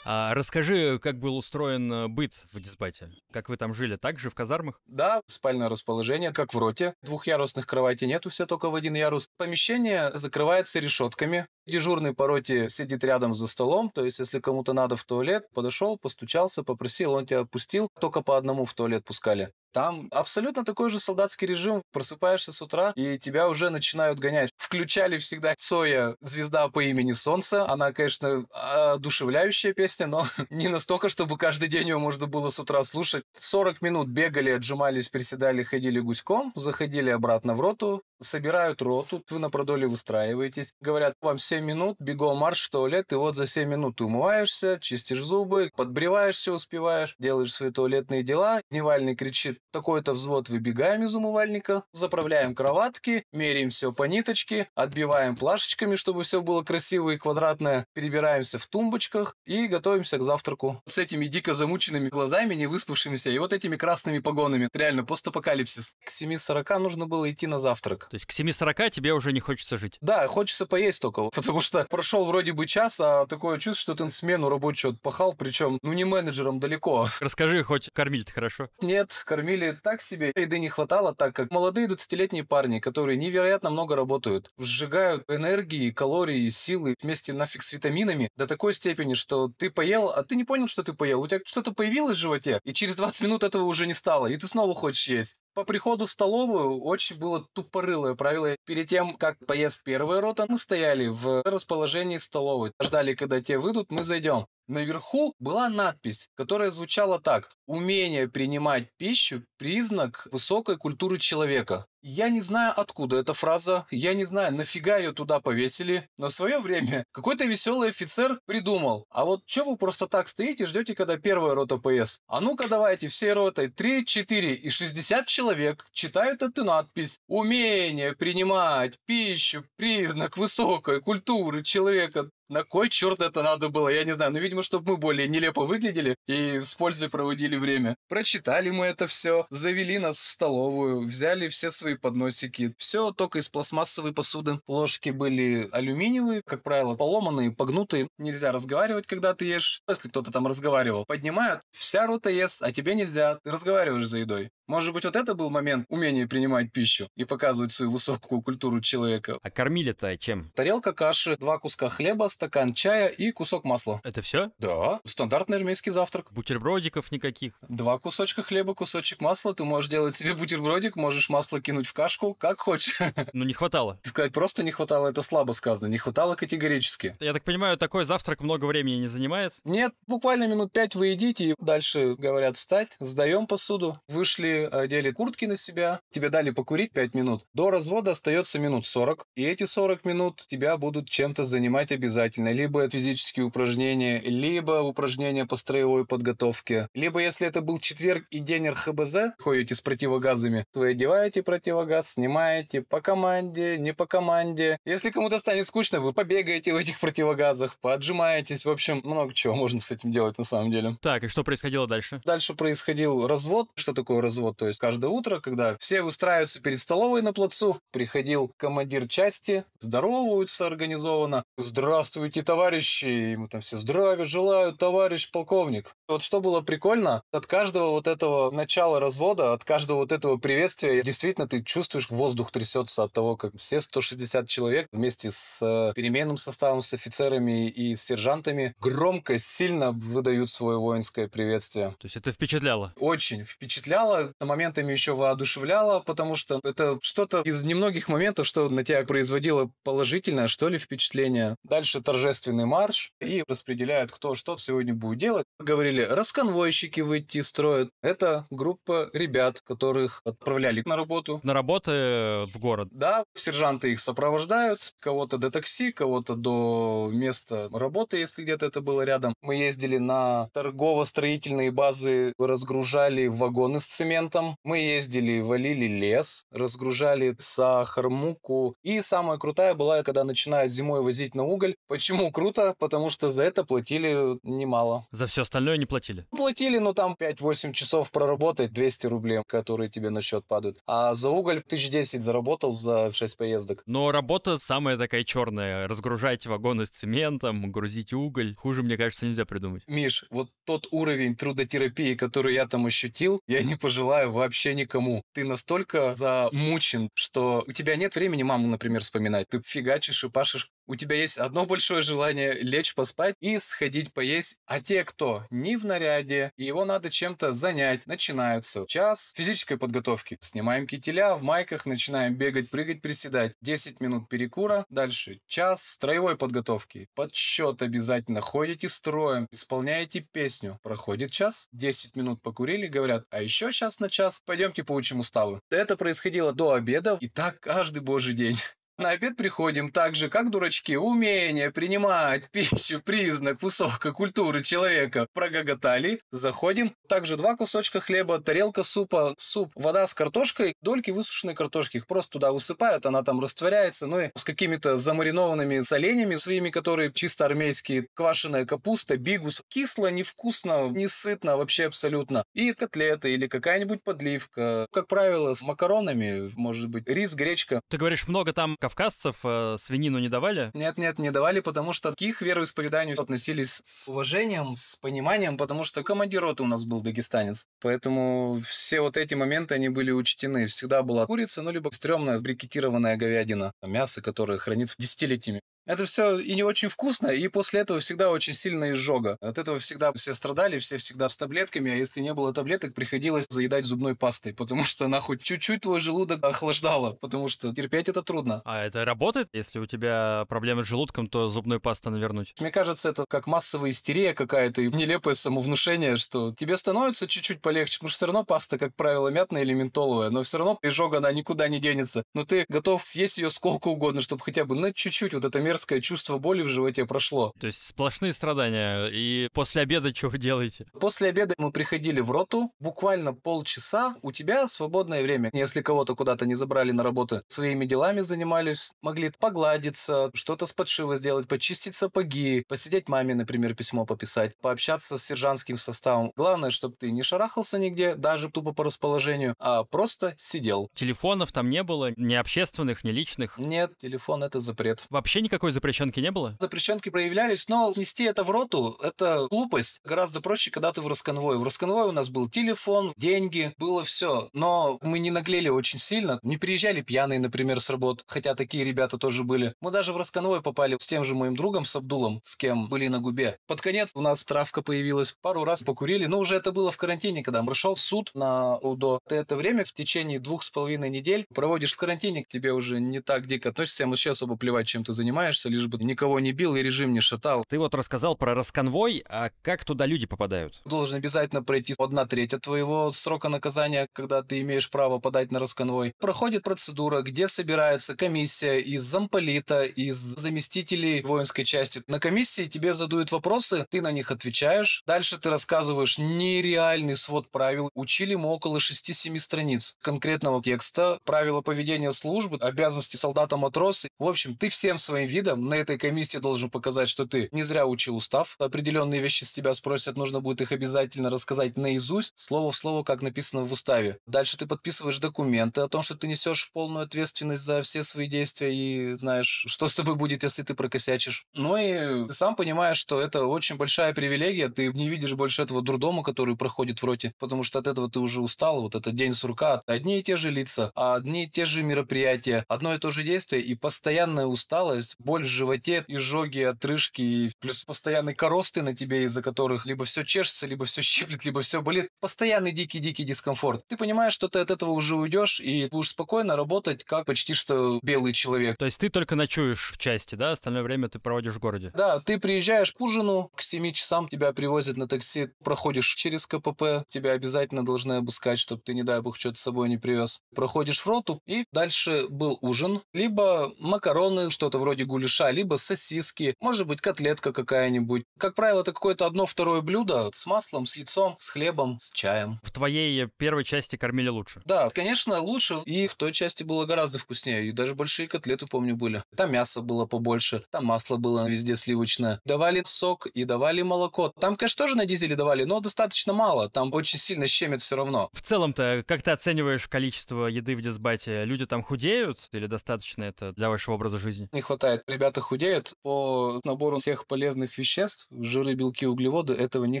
А расскажи, как был устроен э, быт в Дисбате? Как вы там жили? Так же, в казармах? Да, спальное расположение, как в роте. Двухъярусных кроватей нету, все только в один ярус. Помещение закрывается решетками. Дежурный по роте сидит рядом за столом, то есть если кому-то надо в туалет, подошел, постучался, попросил, он тебя отпустил. только по одному в туалет пускали. Там абсолютно такой же солдатский режим. Просыпаешься с утра, и тебя уже начинают гонять. Включали всегда Соя, звезда по имени Солнце. Она, конечно, одушевляющая песня, но не настолько, чтобы каждый день ее можно было с утра слушать. 40 минут бегали, отжимались, приседали, ходили гуськом, заходили обратно в роту, собирают роту, вы на продоле выстраиваетесь, говорят, вам 7 минут, бегом марш в туалет, и вот за 7 минут ты умываешься, чистишь зубы, подбриваешься, успеваешь, делаешь свои туалетные дела, дневальный кричит, такой-то взвод выбегаем из умывальника, заправляем кроватки, меряем все по ниточке, отбиваем плашечками, чтобы все было красиво и квадратное, перебираемся в тумбочках и готовимся к завтраку. С этими дико замученными глазами, не выспавшимися, и вот этими красными погонами. Реально, постапокалипсис. К 7.40 нужно было идти на завтрак. То есть к 7.40 тебе уже не хочется жить? Да, хочется поесть только, потому что прошел вроде бы час, а такое чувство, что ты на смену рабочую отпахал, причем, ну не менеджером далеко. Расскажи, хоть кормить то хорошо? Нет, кормить говорили так себе, еды не хватало, так как молодые 20-летние парни, которые невероятно много работают, сжигают энергии, калории, силы вместе нафиг с витаминами до такой степени, что ты поел, а ты не понял, что ты поел. У тебя что-то появилось в животе, и через 20 минут этого уже не стало, и ты снова хочешь есть. По приходу в столовую очень было тупорылое правило. Перед тем, как поест первая рота, мы стояли в расположении столовой. Ждали, когда те выйдут, мы зайдем. Наверху была надпись, которая звучала так «Умение принимать пищу – признак высокой культуры человека». Я не знаю, откуда эта фраза, я не знаю, нафига ее туда повесили, но в свое время какой-то веселый офицер придумал, а вот что вы просто так стоите, ждете, когда первая рота ПС? А ну-ка давайте все роты, 3, 4 и 60 человек читают эту надпись «Умение принимать пищу – признак высокой культуры человека». На кой черт это надо было, я не знаю. Ну, видимо, чтобы мы более нелепо выглядели и с пользой проводили время. Прочитали мы это все, завели нас в столовую, взяли все свои подносики. Все только из пластмассовой посуды. Ложки были алюминиевые, как правило, поломанные, погнутые. Нельзя разговаривать, когда ты ешь. Если кто-то там разговаривал, поднимают. Вся рота ест, а тебе нельзя. Ты разговариваешь за едой. Может быть, вот это был момент умения принимать пищу и показывать свою высокую культуру человека. А кормили-то чем? Тарелка каши, два куска хлеба стакан чая и кусок масла. Это все? Да, стандартный армейский завтрак. Бутербродиков никаких. Два кусочка хлеба, кусочек масла. Ты можешь делать себе бутербродик, можешь масло кинуть в кашку, как хочешь. Ну, не хватало. Сказать просто не хватало, это слабо сказано. Не хватало категорически. Я так понимаю, такой завтрак много времени не занимает? Нет, буквально минут пять вы едите, и дальше говорят встать, сдаем посуду, вышли, э, одели куртки на себя, тебе дали покурить пять минут. До развода остается минут сорок, и эти сорок минут тебя будут чем-то занимать обязательно обязательно. Либо это физические упражнения, либо упражнения по строевой подготовке. Либо если это был четверг и день РХБЗ, ходите с противогазами, вы одеваете противогаз, снимаете по команде, не по команде. Если кому-то станет скучно, вы побегаете в этих противогазах, поотжимаетесь. В общем, много чего можно с этим делать на самом деле. Так, и что происходило дальше? Дальше происходил развод. Что такое развод? То есть каждое утро, когда все устраиваются перед столовой на плацу, приходил командир части, здороваются организованно. Здравствуйте, здравствуйте, товарищи, ему там все здравия желаю, товарищ полковник. Вот что было прикольно, от каждого вот этого начала развода, от каждого вот этого приветствия, действительно ты чувствуешь, воздух трясется от того, как все 160 человек вместе с э, переменным составом, с офицерами и с сержантами громко, сильно выдают свое воинское приветствие. То есть это впечатляло? Очень впечатляло, моментами еще воодушевляло, потому что это что-то из немногих моментов, что на тебя производило положительное, что ли, впечатление. Дальше торжественный марш и распределяют, кто что сегодня будет делать. Говорили, расконвойщики выйти строят. Это группа ребят, которых отправляли на работу. На работы э, в город. Да, сержанты их сопровождают, кого-то до такси, кого-то до места работы, если где-то это было рядом. Мы ездили на торгово-строительные базы, разгружали вагоны с цементом. Мы ездили, валили лес, разгружали сахар, муку. И самая крутая была, когда начинают зимой возить на уголь, Почему круто? Потому что за это платили немало. За все остальное не платили? Платили, но ну, там 5-8 часов проработать 200 рублей, которые тебе на счет падают. А за уголь 1010 заработал за 6 поездок. Но работа самая такая черная. Разгружать вагоны с цементом, грузить уголь. Хуже, мне кажется, нельзя придумать. Миш, вот тот уровень трудотерапии, который я там ощутил, я не пожелаю вообще никому. Ты настолько замучен, что у тебя нет времени маму, например, вспоминать. Ты фигачишь и пашешь у тебя есть одно большое желание лечь поспать и сходить поесть, а те, кто не в наряде, и его надо чем-то занять, начинаются. Час физической подготовки. Снимаем кителя, в майках начинаем бегать, прыгать, приседать. 10 минут перекура, дальше час строевой подготовки. Подсчет обязательно, ходите строем, исполняете песню. Проходит час, 10 минут покурили, говорят, а еще час на час, пойдемте поучим уставы. Это происходило до обеда, и так каждый божий день. На обед приходим так же, как дурачки. Умение принимать пищу, признак высокой культуры человека. Прогоготали. Заходим. Также два кусочка хлеба, тарелка супа, суп, вода с картошкой, дольки высушенной картошки. Их просто туда усыпают, она там растворяется. Ну и с какими-то замаринованными соленьями своими, которые чисто армейские. Квашеная капуста, бигус. Кисло, невкусно, не сытно вообще абсолютно. И котлеты или какая-нибудь подливка. Как правило, с макаронами, может быть, рис, гречка. Ты говоришь, много там кавказцев э, свинину не давали? Нет, нет, не давали, потому что к их вероисповеданию относились с уважением, с пониманием, потому что командир роты у нас был дагестанец. Поэтому все вот эти моменты, они были учтены. Всегда была курица, ну, либо стрёмная брикетированная говядина, мясо, которое хранится десятилетиями. Это все и не очень вкусно, и после этого всегда очень сильная изжога. От этого всегда все страдали, все всегда с таблетками, а если не было таблеток, приходилось заедать зубной пастой, потому что нахуй чуть-чуть твой желудок охлаждало, потому что терпеть это трудно. А это работает? Если у тебя проблемы с желудком, то зубной паста навернуть? Мне кажется, это как массовая истерия какая-то и нелепое самовнушение, что тебе становится чуть-чуть полегче, потому что все равно паста, как правило, мятная или ментоловая, но все равно изжога, она никуда не денется. Но ты готов съесть ее сколько угодно, чтобы хотя бы на чуть-чуть вот это мир мерзкое чувство боли в животе прошло. То есть сплошные страдания. И после обеда что вы делаете? После обеда мы приходили в роту. Буквально полчаса у тебя свободное время. Если кого-то куда-то не забрали на работу, своими делами занимались, могли погладиться, что-то с подшива сделать, почистить сапоги, посидеть маме, например, письмо пописать, пообщаться с сержантским составом. Главное, чтобы ты не шарахался нигде, даже тупо по расположению, а просто сидел. Телефонов там не было, ни общественных, ни личных? Нет, телефон — это запрет. Вообще никакой Никакой запрещенки не было? Запрещенки проявлялись, но нести это в роту – это глупость. Гораздо проще, когда ты в расконвое. В расконвое у нас был телефон, деньги, было все. Но мы не наглели очень сильно. Не приезжали пьяные, например, с работ, хотя такие ребята тоже были. Мы даже в расконвой попали с тем же моим другом, с Абдулом, с кем были на губе. Под конец у нас травка появилась. Пару раз покурили, но уже это было в карантине, когда прошел суд на УДО. Ты это время в течение двух с половиной недель проводишь в карантине, к тебе уже не так дико относятся, ему вообще особо плевать, чем ты занимаешься занимаешься, лишь бы никого не бил и режим не шатал. Ты вот рассказал про расконвой, а как туда люди попадают? Должен обязательно пройти одна треть от твоего срока наказания, когда ты имеешь право подать на расконвой. Проходит процедура, где собирается комиссия из замполита, из заместителей воинской части. На комиссии тебе задают вопросы, ты на них отвечаешь. Дальше ты рассказываешь нереальный свод правил. Учили мы около 6-7 страниц конкретного текста, правила поведения службы, обязанности солдата-матроса. В общем, ты всем своим видом видом на этой комиссии должен показать, что ты не зря учил устав. Определенные вещи с тебя спросят, нужно будет их обязательно рассказать наизусть, слово в слово, как написано в уставе. Дальше ты подписываешь документы о том, что ты несешь полную ответственность за все свои действия и знаешь, что с тобой будет, если ты прокосячишь. Ну и ты сам понимаешь, что это очень большая привилегия, ты не видишь больше этого дурдома, который проходит в роте, потому что от этого ты уже устал, вот этот день сурка, одни и те же лица, одни и те же мероприятия, одно и то же действие и постоянная усталость, боль боль в животе, изжоги, отрыжки, и плюс постоянные коросты на тебе, из-за которых либо все чешется, либо все щиплет, либо все болит. Постоянный дикий-дикий дискомфорт. Ты понимаешь, что ты от этого уже уйдешь и будешь спокойно работать, как почти что белый человек. То есть ты только ночуешь в части, да? Остальное время ты проводишь в городе? Да, ты приезжаешь к ужину, к 7 часам тебя привозят на такси, проходишь через КПП, тебя обязательно должны обыскать, чтобы ты, не дай бог, что-то с собой не привез. Проходишь фронту, и дальше был ужин, либо макароны, что-то вроде гуль кулеша, либо сосиски, может быть котлетка какая-нибудь. Как правило, это какое-то одно-второе блюдо с маслом, с яйцом, с хлебом, с чаем. В твоей э, первой части кормили лучше? Да, конечно, лучше, и в той части было гораздо вкуснее, и даже большие котлеты, помню, были. Там мясо было побольше, там масло было везде сливочное. Давали сок и давали молоко. Там, конечно, тоже на дизеле давали, но достаточно мало, там очень сильно щемит все равно. В целом-то, как ты оцениваешь количество еды в дисбате? Люди там худеют или достаточно это для вашего образа жизни? Не хватает ребята худеют, по набору всех полезных веществ, жиры, белки, углеводы, этого не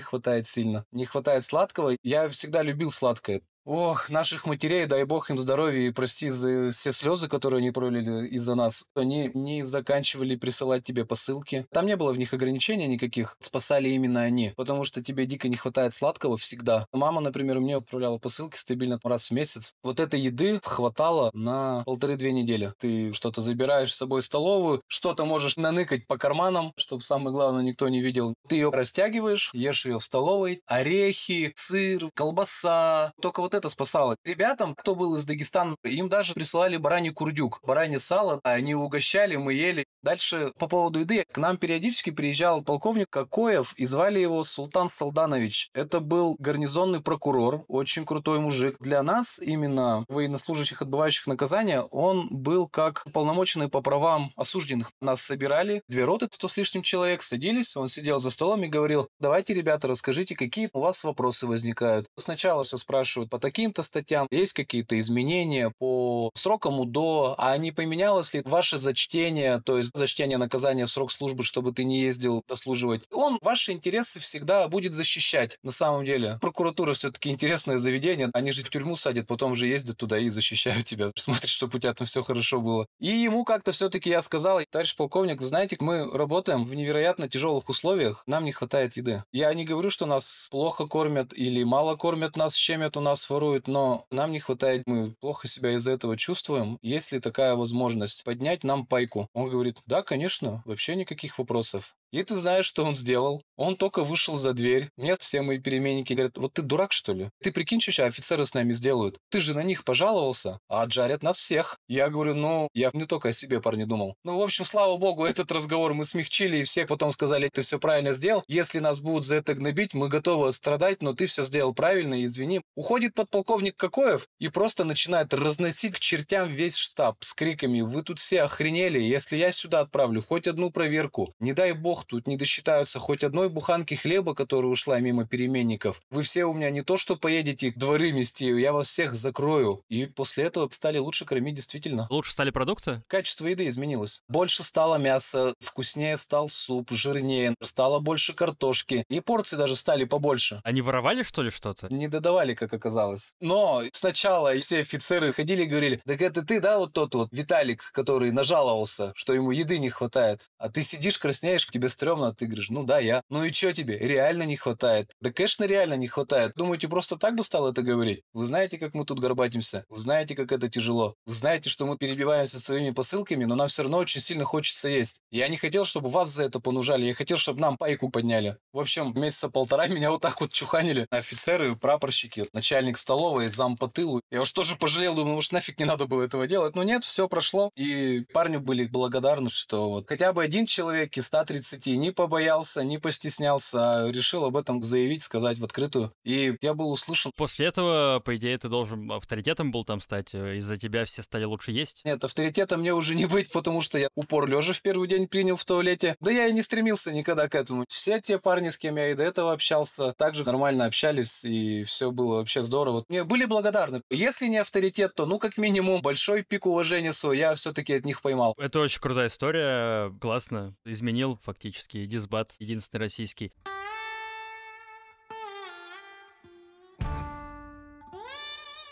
хватает сильно. Не хватает сладкого. Я всегда любил сладкое. Ох, наших матерей, дай бог им здоровья и прости за все слезы, которые они пролили из-за нас. Они не заканчивали присылать тебе посылки. Там не было в них ограничений никаких. Спасали именно они, потому что тебе дико не хватает сладкого всегда. Мама, например, мне отправляла посылки стабильно раз в месяц. Вот этой еды хватало на полторы-две недели. Ты что-то забираешь с собой в столовую, что-то можешь наныкать по карманам, чтобы самое главное никто не видел. Ты ее растягиваешь, ешь ее в столовой. Орехи, сыр, колбаса. Только вот это спасало. Ребятам, кто был из Дагестана, им даже присылали бараний курдюк, баранье сало, они угощали, мы ели. Дальше по поводу еды. К нам периодически приезжал полковник Кокоев, и звали его Султан Салданович. Это был гарнизонный прокурор, очень крутой мужик. Для нас, именно военнослужащих, отбывающих наказания, он был как полномоченный по правам осужденных. Нас собирали, две роты, сто с лишним человек, садились, он сидел за столом и говорил, давайте, ребята, расскажите, какие у вас вопросы возникают. Сначала все спрашивают, таким-то статьям, есть какие-то изменения по срокам УДО, а не поменялось ли ваше зачтение, то есть зачтение наказания в срок службы, чтобы ты не ездил дослуживать. Он ваши интересы всегда будет защищать. На самом деле, прокуратура все-таки интересное заведение. Они же в тюрьму садят, потом же ездят туда и защищают тебя. смотрят, чтобы у тебя там все хорошо было. И ему как-то все-таки я сказал, товарищ полковник, вы знаете, мы работаем в невероятно тяжелых условиях, нам не хватает еды. Я не говорю, что нас плохо кормят или мало кормят, нас щемят у нас в воруют, но нам не хватает, мы плохо себя из-за этого чувствуем. Есть ли такая возможность поднять нам пайку? Он говорит, да, конечно, вообще никаких вопросов. И ты знаешь, что он сделал. Он только вышел за дверь. Мне все мои переменники говорят, вот ты дурак, что ли? Ты прикинь, что сейчас офицеры с нами сделают? Ты же на них пожаловался, а отжарят нас всех. Я говорю, ну, я не только о себе, парни, думал. Ну, в общем, слава богу, этот разговор мы смягчили, и все потом сказали, ты все правильно сделал. Если нас будут за это гнобить, мы готовы страдать, но ты все сделал правильно, извини. Уходит подполковник Кокоев и просто начинает разносить к чертям весь штаб с криками, вы тут все охренели, если я сюда отправлю хоть одну проверку, не дай бог тут не досчитаются хоть одной буханки хлеба, которая ушла мимо переменников. Вы все у меня не то что поедете к дворы мести, я вас всех закрою. И после этого стали лучше кормить действительно. Лучше стали продукты? Качество еды изменилось. Больше стало мяса, вкуснее стал суп, жирнее, стало больше картошки. И порции даже стали побольше. Они воровали что ли что-то? Не додавали, как оказалось. Но сначала все офицеры ходили и говорили, так это ты, да, вот тот вот Виталик, который нажаловался, что ему еды не хватает. А ты сидишь, краснеешь, к тебе стрёмно, а ты говоришь, ну да, я. Ну и чё тебе? Реально не хватает. Да, конечно, реально не хватает. Думаете, просто так бы стал это говорить? Вы знаете, как мы тут горбатимся? Вы знаете, как это тяжело? Вы знаете, что мы перебиваемся своими посылками, но нам все равно очень сильно хочется есть. Я не хотел, чтобы вас за это понужали. Я хотел, чтобы нам пайку подняли. В общем, месяца полтора меня вот так вот чуханили. Офицеры, прапорщики, начальник столовой, зам по тылу. Я уж тоже пожалел, думаю, уж нафиг не надо было этого делать. Но нет, все прошло. И парню были благодарны, что вот хотя бы один человек из 130 12 не побоялся, не постеснялся, а решил об этом заявить, сказать в открытую. И я был услышан. После этого, по идее, ты должен авторитетом был там стать, э, из-за тебя все стали лучше есть? Нет, авторитета мне уже не быть, потому что я упор лежа в первый день принял в туалете. Да я и не стремился никогда к этому. Все те парни, с кем я и до этого общался, также нормально общались, и все было вообще здорово. Мне были благодарны. Если не авторитет, то ну как минимум большой пик уважения свой я все-таки от них поймал. Это очень крутая история, классно. Изменил фактически фактически дисбат, единственный российский.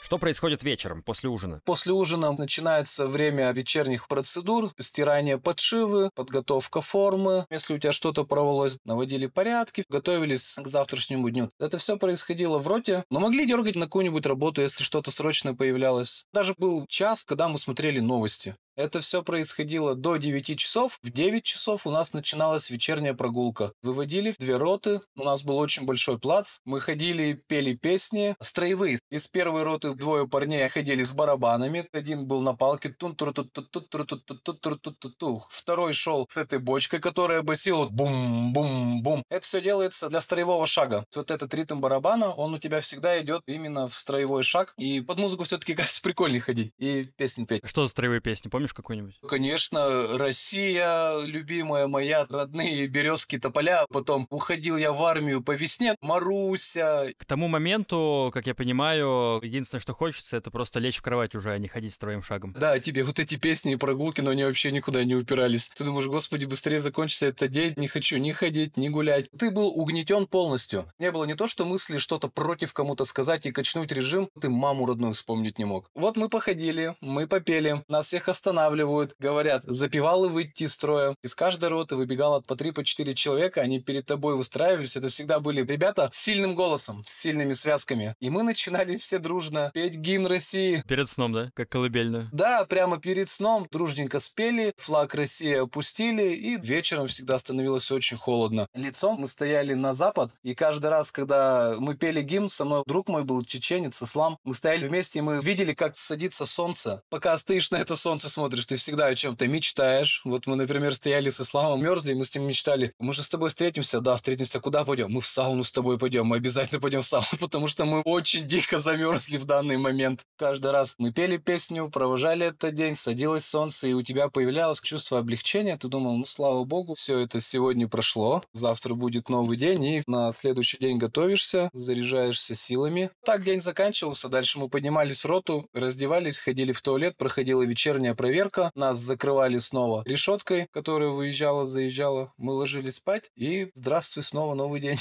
Что происходит вечером, после ужина? После ужина начинается время вечерних процедур, стирание подшивы, подготовка формы. Если у тебя что-то провалось, наводили порядки, готовились к завтрашнему дню. Это все происходило в роте, но могли дергать на какую-нибудь работу, если что-то срочно появлялось. Даже был час, когда мы смотрели новости. Это все происходило до 9 часов. В 9 часов у нас начиналась вечерняя прогулка. Выводили в две роты. У нас был очень большой плац. Мы ходили, пели песни. Строевые. Из первой роты двое парней ходили с барабанами. Один был на палке. тун тур ту ту ту тур ту ту ту тур ту ту ту Второй шел с этой бочкой, которая басила бум-бум-бум. Это все делается для строевого шага. Вот этот ритм барабана, он у тебя всегда идет именно в строевой шаг. И под музыку все-таки кажется прикольнее ходить и песни петь. Что за строевые песни? Помнишь? Помнишь какой-нибудь? Конечно, Россия, любимая моя, родные березки, тополя. Потом уходил я в армию по весне, Маруся. К тому моменту, как я понимаю, единственное, что хочется, это просто лечь в кровать уже, а не ходить строим шагом. Да, тебе вот эти песни и прогулки, но они вообще никуда не упирались. Ты думаешь, господи, быстрее закончится этот день, не хочу ни ходить, ни гулять. Ты был угнетен полностью. Не было не то, что мысли что-то против кому-то сказать и качнуть режим, ты маму родную вспомнить не мог. Вот мы походили, мы попели, нас всех остановили останавливают, говорят, запивалы выйти из строя. Из каждой роты выбегало по три по четыре человека, они перед тобой устраивались. Это всегда были ребята с сильным голосом, с сильными связками. И мы начинали все дружно петь гимн России. Перед сном, да? Как колыбельную? Да, прямо перед сном дружненько спели, флаг России опустили, и вечером всегда становилось очень холодно. Лицом мы стояли на запад, и каждый раз, когда мы пели гимн, со мной друг мой был чеченец, ислам, мы стояли вместе, и мы видели, как садится солнце. Пока стоишь на это солнце, смотришь смотришь, ты всегда о чем-то мечтаешь. Вот мы, например, стояли со Исламом, мерзли, мы с ним мечтали. «А мы же с тобой встретимся, да, встретимся, куда пойдем? Мы в сауну с тобой пойдем, мы обязательно пойдем в сауну, потому что мы очень дико замерзли в данный момент. Каждый раз мы пели песню, провожали этот день, садилось солнце, и у тебя появлялось чувство облегчения. Ты думал, ну, слава богу, все это сегодня прошло, завтра будет новый день, и на следующий день готовишься, заряжаешься силами. Так день заканчивался, дальше мы поднимались в роту, раздевались, ходили в туалет, проходила вечерняя проверка, проверка. Нас закрывали снова решеткой, которая выезжала, заезжала. Мы ложились спать и здравствуй, снова новый день.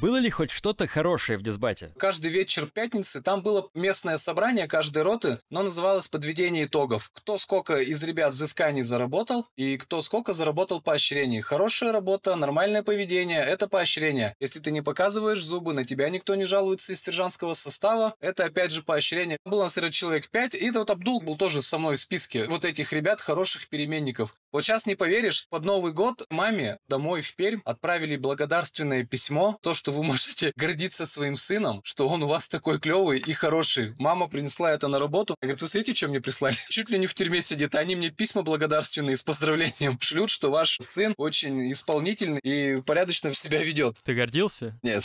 Было ли хоть что-то хорошее в дисбате? Каждый вечер пятницы там было местное собрание каждой роты, но называлось подведение итогов. Кто сколько из ребят взысканий заработал и кто сколько заработал поощрений. Хорошая работа, нормальное поведение – это поощрение. Если ты не показываешь зубы, на тебя никто не жалуется из сержантского состава, это опять же поощрение. Было, наверное, человек 5, и вот Абдул был тоже со мной в списке вот этих ребят, хороших переменников. Вот сейчас не поверишь, под Новый год маме домой в Пермь отправили благодарственное письмо, то, что вы можете гордиться своим сыном, что он у вас такой клевый и хороший. Мама принесла это на работу. Я говорю, вы смотрите, что мне прислали? Чуть ли не в тюрьме сидит, а они мне письма благодарственные с поздравлением шлют, что ваш сын очень исполнительный и порядочно себя ведет. Ты гордился? Нет.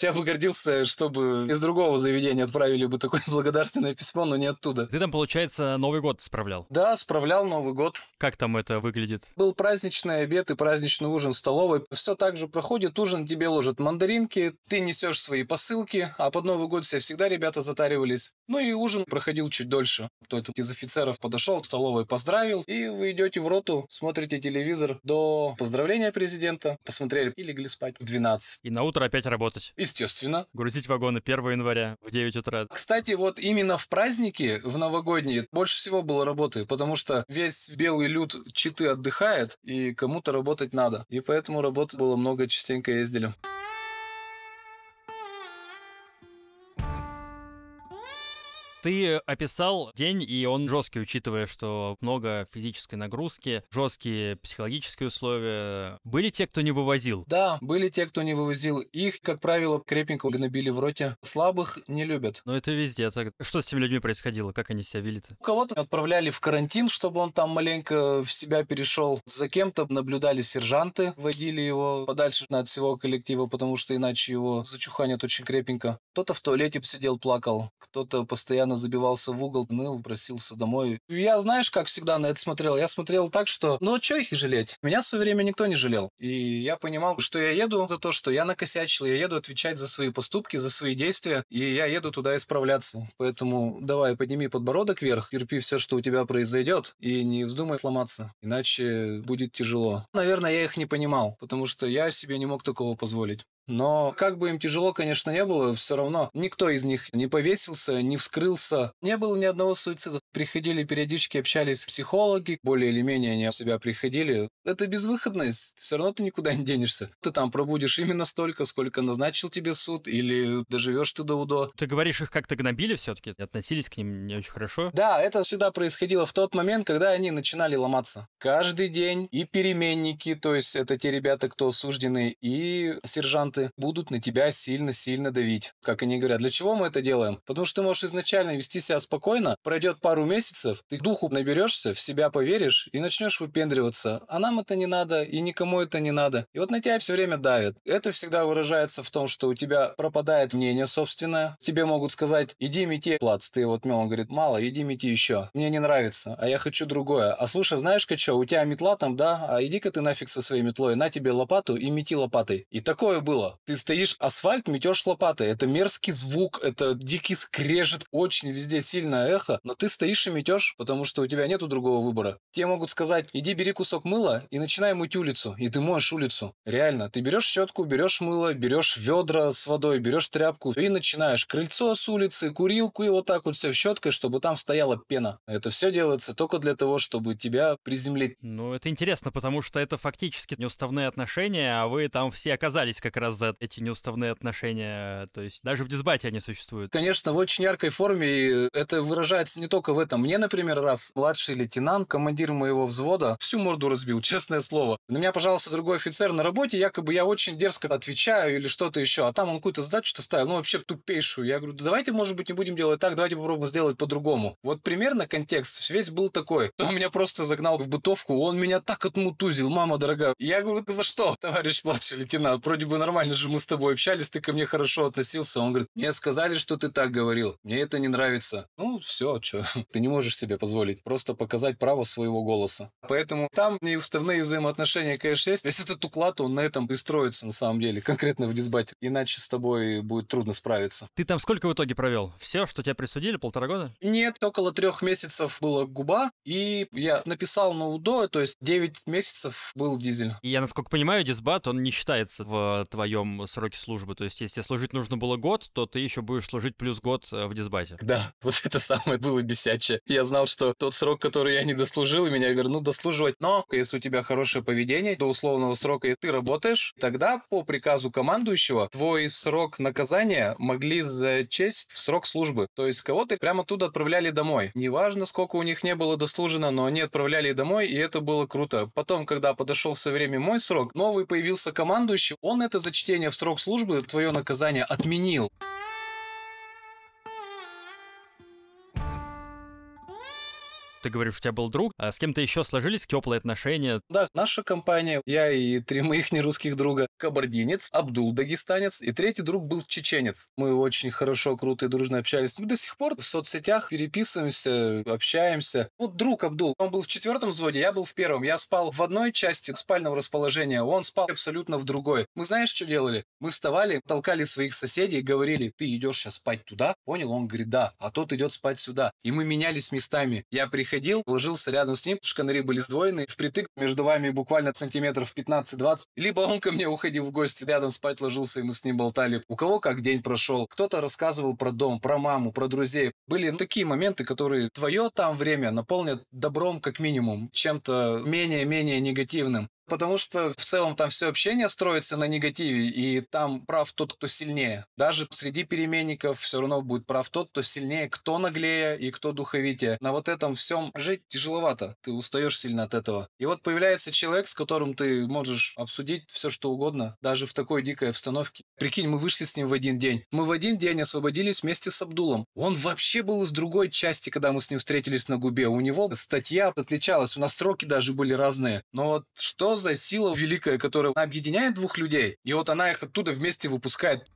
Я бы гордился, чтобы из другого заведения отправили бы такое благодарственное письмо, но не оттуда. Ты там, получается, Новый год справлял? Да, справлял Новый год. Как там это вы выглядит? Был праздничный обед и праздничный ужин в столовой. Все так же проходит. Ужин тебе ложат мандаринки, ты несешь свои посылки, а под Новый год все всегда ребята затаривались. Ну и ужин проходил чуть дольше. Кто-то из офицеров подошел к столовой, поздравил, и вы идете в роту, смотрите телевизор до поздравления президента, посмотрели и легли спать в 12. И на утро опять работать. Естественно. Грузить вагоны 1 января в 9 утра. Кстати, вот именно в праздники, в новогодние, больше всего было работы, потому что весь белый люд щиты отдыхает, и кому-то работать надо. И поэтому работы было много, частенько ездили. Ты описал день, и он жесткий, учитывая, что много физической нагрузки, жесткие психологические условия. Были те, кто не вывозил? Да, были те, кто не вывозил. Их, как правило, крепенько гнобили в роте. Слабых не любят. Но это везде. А так... Что с теми людьми происходило? Как они себя вели-то? Кого-то отправляли в карантин, чтобы он там маленько в себя перешел. За кем-то наблюдали сержанты, водили его подальше от всего коллектива, потому что иначе его зачуханят очень крепенько. Кто-то в туалете сидел, плакал, кто-то постоянно постоянно забивался в угол, ныл, просился домой. Я, знаешь, как всегда на это смотрел? Я смотрел так, что ну что их жалеть? Меня в свое время никто не жалел. И я понимал, что я еду за то, что я накосячил, я еду отвечать за свои поступки, за свои действия, и я еду туда исправляться. Поэтому давай, подними подбородок вверх, терпи все, что у тебя произойдет, и не вздумай сломаться, иначе будет тяжело. Наверное, я их не понимал, потому что я себе не мог такого позволить. Но как бы им тяжело, конечно, не было, все равно никто из них не повесился, не вскрылся. Не было ни одного суицида. Приходили периодически, общались с психологи, более или менее они в себя приходили. Это безвыходность, все равно ты никуда не денешься. Ты там пробудешь именно столько, сколько назначил тебе суд, или доживешь ты до УДО. Ты говоришь, их как-то гнобили все-таки, относились к ним не очень хорошо? Да, это всегда происходило в тот момент, когда они начинали ломаться. Каждый день и переменники, то есть это те ребята, кто осуждены, и сержант специалисты будут на тебя сильно-сильно давить. Как они говорят, для чего мы это делаем? Потому что ты можешь изначально вести себя спокойно, пройдет пару месяцев, ты духу наберешься, в себя поверишь и начнешь выпендриваться. А нам это не надо, и никому это не надо. И вот на тебя все время давят. Это всегда выражается в том, что у тебя пропадает мнение собственное. Тебе могут сказать, иди мети плац. Ты вот мел, он говорит, мало, иди мети еще. Мне не нравится, а я хочу другое. А слушай, знаешь-ка что, у тебя метла там, да? А иди-ка ты нафиг со своей метлой, на тебе лопату и мети лопатой. И такое было. Ты стоишь, асфальт метешь лопатой. Это мерзкий звук, это дикий скрежет, очень везде сильное эхо, но ты стоишь и метешь, потому что у тебя нету другого выбора. Тебе могут сказать, иди бери кусок мыла и начинай мыть улицу, и ты моешь улицу. Реально, ты берешь щетку, берешь мыло, берешь ведра с водой, берешь тряпку и начинаешь крыльцо с улицы, курилку и вот так вот все щеткой, чтобы там стояла пена. Это все делается только для того, чтобы тебя приземлить. Ну, это интересно, потому что это фактически неуставные отношения, а вы там все оказались как раз за эти неуставные отношения. То есть даже в дисбате они существуют. Конечно, в очень яркой форме. И это выражается не только в этом. Мне, например, раз младший лейтенант, командир моего взвода, всю морду разбил, честное слово. На меня, пожалуйста, другой офицер на работе, якобы я очень дерзко отвечаю или что-то еще. А там он какую-то задачу-то ставил, ну вообще тупейшую. Я говорю, да давайте, может быть, не будем делать так, давайте попробуем сделать по-другому. Вот примерно контекст весь был такой. Он меня просто загнал в бытовку, он меня так отмутузил, мама дорогая. Я говорю, за что, товарищ младший лейтенант? Вроде бы нормально нормально же мы с тобой общались, ты ко мне хорошо относился. Он говорит, мне сказали, что ты так говорил, мне это не нравится. Ну, все, что, ты не можешь себе позволить просто показать право своего голоса. Поэтому там и уставные взаимоотношения, конечно, есть. Весь этот уклад, он на этом и строится, на самом деле, конкретно в дисбате. Иначе с тобой будет трудно справиться. Ты там сколько в итоге провел? Все, что тебя присудили, полтора года? Нет, около трех месяцев была губа, и я написал на УДО, то есть 9 месяцев был дизель. И я, насколько понимаю, дисбат, он не считается в твоем твоем э, сроке службы. То есть, если тебе служить нужно было год, то ты еще будешь служить плюс год э, в дисбате. Да, вот это самое было бесячее. Я знал, что тот срок, который я не дослужил, и меня вернут дослуживать. Но если у тебя хорошее поведение, до условного срока и ты работаешь, тогда по приказу командующего твой срок наказания могли зачесть в срок службы. То есть, кого-то прямо оттуда отправляли домой. Неважно, сколько у них не было дослужено, но они отправляли домой, и это было круто. Потом, когда подошел все время мой срок, новый появился командующий, он это зачем чтения в срок службы твое наказание отменил. ты говоришь, у тебя был друг, а с кем-то еще сложились теплые отношения? Да, наша компания, я и три моих нерусских друга, кабардинец, Абдул дагестанец, и третий друг был чеченец. Мы очень хорошо, круто и дружно общались. Мы до сих пор в соцсетях переписываемся, общаемся. Вот друг Абдул, он был в четвертом взводе, я был в первом. Я спал в одной части спального расположения, он спал абсолютно в другой. Мы знаешь, что делали? Мы вставали, толкали своих соседей, говорили, ты идешь сейчас спать туда, понял? Он говорит, да, а тот идет спать сюда. И мы менялись местами. Я приходил подходил, ложился рядом с ним, шканари были сдвоены, впритык между вами буквально сантиметров 15-20. Либо он ко мне уходил в гости, рядом спать ложился, и мы с ним болтали. У кого как день прошел. Кто-то рассказывал про дом, про маму, про друзей. Были ну, такие моменты, которые твое там время наполнят добром как минимум, чем-то менее-менее негативным. Потому что в целом там все общение строится на негативе, и там прав тот, кто сильнее. Даже среди переменников все равно будет прав тот, кто сильнее, кто наглее и кто духовитее. На вот этом всем жить тяжеловато, ты устаешь сильно от этого. И вот появляется человек, с которым ты можешь обсудить все, что угодно, даже в такой дикой обстановке. Прикинь, мы вышли с ним в один день. Мы в один день освободились вместе с Абдулом. Он вообще был из другой части, когда мы с ним встретились на губе. У него статья отличалась, у нас сроки даже были разные. Но вот что угроза, сила великая, которая объединяет двух людей, и вот она их оттуда вместе выпускает.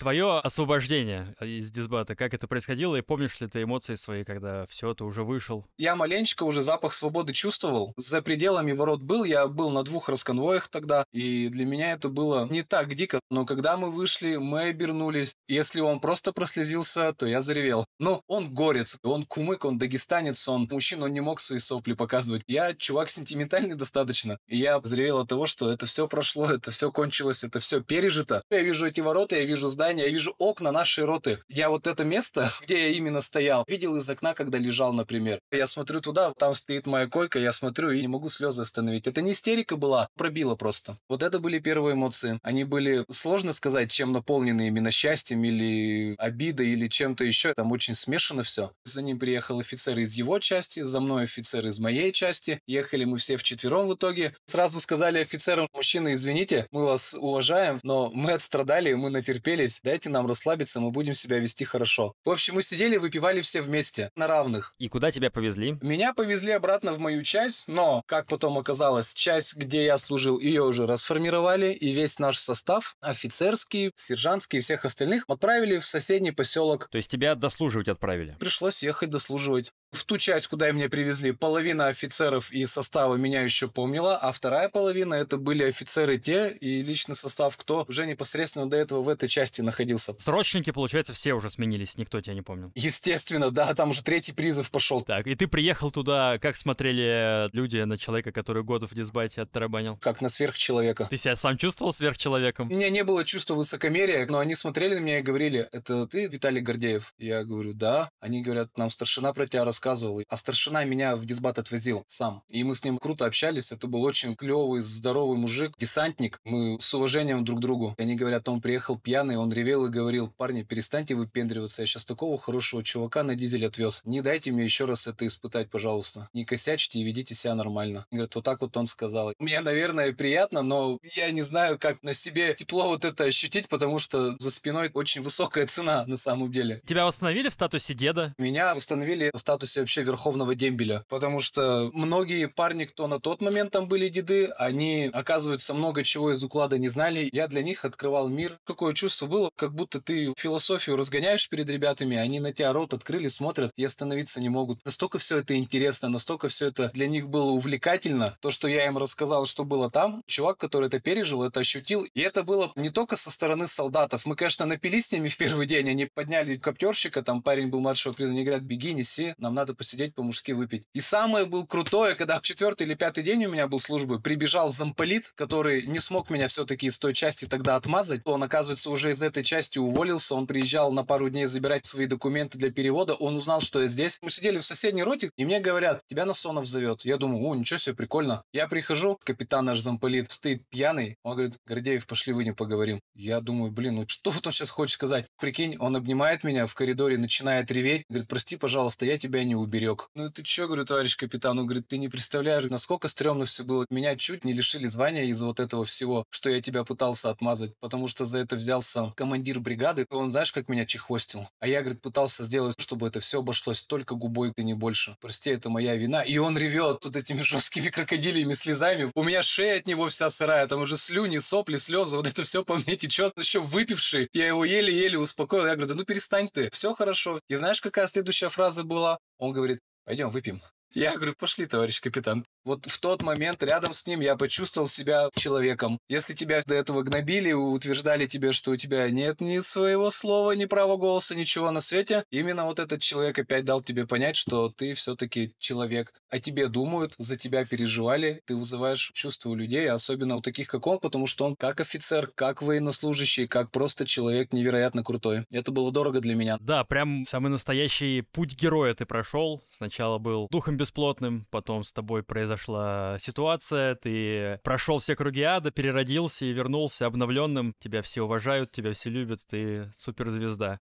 Твое освобождение из дисбата, как это происходило, и помнишь ли ты эмоции свои, когда все, ты уже вышел? Я маленечко уже запах свободы чувствовал. За пределами ворот был, я был на двух расконвоях тогда, и для меня это было не так дико. Но когда мы вышли, мы обернулись. Если он просто прослезился, то я заревел. Но ну, он горец, он кумык, он дагестанец, он мужчина, он не мог свои сопли показывать. Я чувак сентиментальный достаточно. И я заревел от того, что это все прошло, это все кончилось, это все пережито. Я вижу эти ворота, я вижу здание, здания, я вижу окна нашей роты. Я вот это место, где я именно стоял, видел из окна, когда лежал, например. Я смотрю туда, там стоит моя койка, я смотрю и не могу слезы остановить. Это не истерика была, а пробила просто. Вот это были первые эмоции. Они были, сложно сказать, чем наполнены именно счастьем или обидой или чем-то еще. Там очень смешано все. За ним приехал офицер из его части, за мной офицер из моей части. Ехали мы все вчетвером в итоге. Сразу сказали офицерам, мужчины, извините, мы вас уважаем, но мы отстрадали, мы натерпелись, делать. Дайте нам расслабиться, мы будем себя вести хорошо. В общем, мы сидели, выпивали все вместе, на равных. И куда тебя повезли? Меня повезли обратно в мою часть, но, как потом оказалось, часть, где я служил, ее уже расформировали, и весь наш состав, офицерский, сержантский и всех остальных, отправили в соседний поселок. То есть тебя дослуживать отправили? Пришлось ехать дослуживать. В ту часть, куда меня привезли, половина офицеров и состава меня еще помнила, а вторая половина это были офицеры те и личный состав, кто уже непосредственно до этого в этой части находился. Срочники, получается, все уже сменились, никто тебя не помнил. Естественно, да, там уже третий призыв пошел. Так, и ты приехал туда, как смотрели э, люди на человека, который году в дисбайте оттарабанил? Как на сверхчеловека. Ты себя сам чувствовал сверхчеловеком? У меня не было чувства высокомерия, но они смотрели на меня и говорили, это ты, Виталий Гордеев? Я говорю, да. Они говорят, нам старшина про тебя рассказывал. А старшина меня в дисбат отвозил сам. И мы с ним круто общались. Это был очень клевый, здоровый мужик, десантник. Мы с уважением друг к другу. они говорят, он приехал пьяный, он ревел и говорил, парни, перестаньте выпендриваться. Я сейчас такого хорошего чувака на дизель отвез. Не дайте мне еще раз это испытать, пожалуйста. Не косячьте и ведите себя нормально. И говорят, вот так вот он сказал. Мне, наверное, приятно, но я не знаю, как на себе тепло вот это ощутить, потому что за спиной очень высокая цена на самом деле. Тебя восстановили в статусе деда? Меня восстановили в статусе должность вообще верховного дембеля, потому что многие парни, кто на тот момент там были деды, они, оказывается, много чего из уклада не знали. Я для них открывал мир. Какое чувство было, как будто ты философию разгоняешь перед ребятами, они на тебя рот открыли, смотрят и остановиться не могут. Настолько все это интересно, настолько все это для них было увлекательно. То, что я им рассказал, что было там, чувак, который это пережил, это ощутил. И это было не только со стороны солдатов. Мы, конечно, напились с ними в первый день, они подняли коптерщика, там парень был младшего приза, они говорят, беги, неси, нам надо посидеть по-мужски выпить. И самое было крутое, когда четвертый или пятый день у меня был службы, прибежал замполит, который не смог меня все-таки из той части тогда отмазать. Он, оказывается, уже из этой части уволился, он приезжал на пару дней забирать свои документы для перевода, он узнал, что я здесь. Мы сидели в соседней роте, и мне говорят, тебя Насонов зовет. Я думаю, о, ничего себе, прикольно. Я прихожу, капитан наш замполит стоит пьяный, он говорит, Гордеев, пошли вы не поговорим. Я думаю, блин, ну что вот он сейчас хочет сказать? Прикинь, он обнимает меня в коридоре, начинает реветь, говорит, прости, пожалуйста, я тебя не не уберег. Ну ты че, говорю, товарищ капитан, он ну, говорит, ты не представляешь, насколько стрёмно все было. Меня чуть не лишили звания из-за вот этого всего, что я тебя пытался отмазать, потому что за это взялся командир бригады, он, знаешь, как меня чехвостил. А я, говорит, пытался сделать, чтобы это все обошлось только губой, ты не больше. Прости, это моя вина. И он ревет тут этими жесткими крокодилиями слезами. У меня шея от него вся сырая, там уже слюни, сопли, слезы, вот это все по мне течет. Еще выпивший, я его еле-еле успокоил. Я говорю, да ну перестань ты, все хорошо. И знаешь, какая следующая фраза была? Он говорит, пойдем выпьем. Я говорю, пошли, товарищ капитан. Вот в тот момент рядом с ним я почувствовал себя человеком. Если тебя до этого гнобили, утверждали тебе, что у тебя нет ни своего слова, ни права голоса, ничего на свете, именно вот этот человек опять дал тебе понять, что ты все-таки человек. О тебе думают, за тебя переживали, ты вызываешь чувство у людей, особенно у таких, как он, потому что он как офицер, как военнослужащий, как просто человек невероятно крутой. Это было дорого для меня. Да, прям самый настоящий путь героя ты прошел. Сначала был духом бесплотным, потом с тобой произошло произошла ситуация, ты прошел все круги ада, переродился и вернулся обновленным, тебя все уважают, тебя все любят, ты суперзвезда.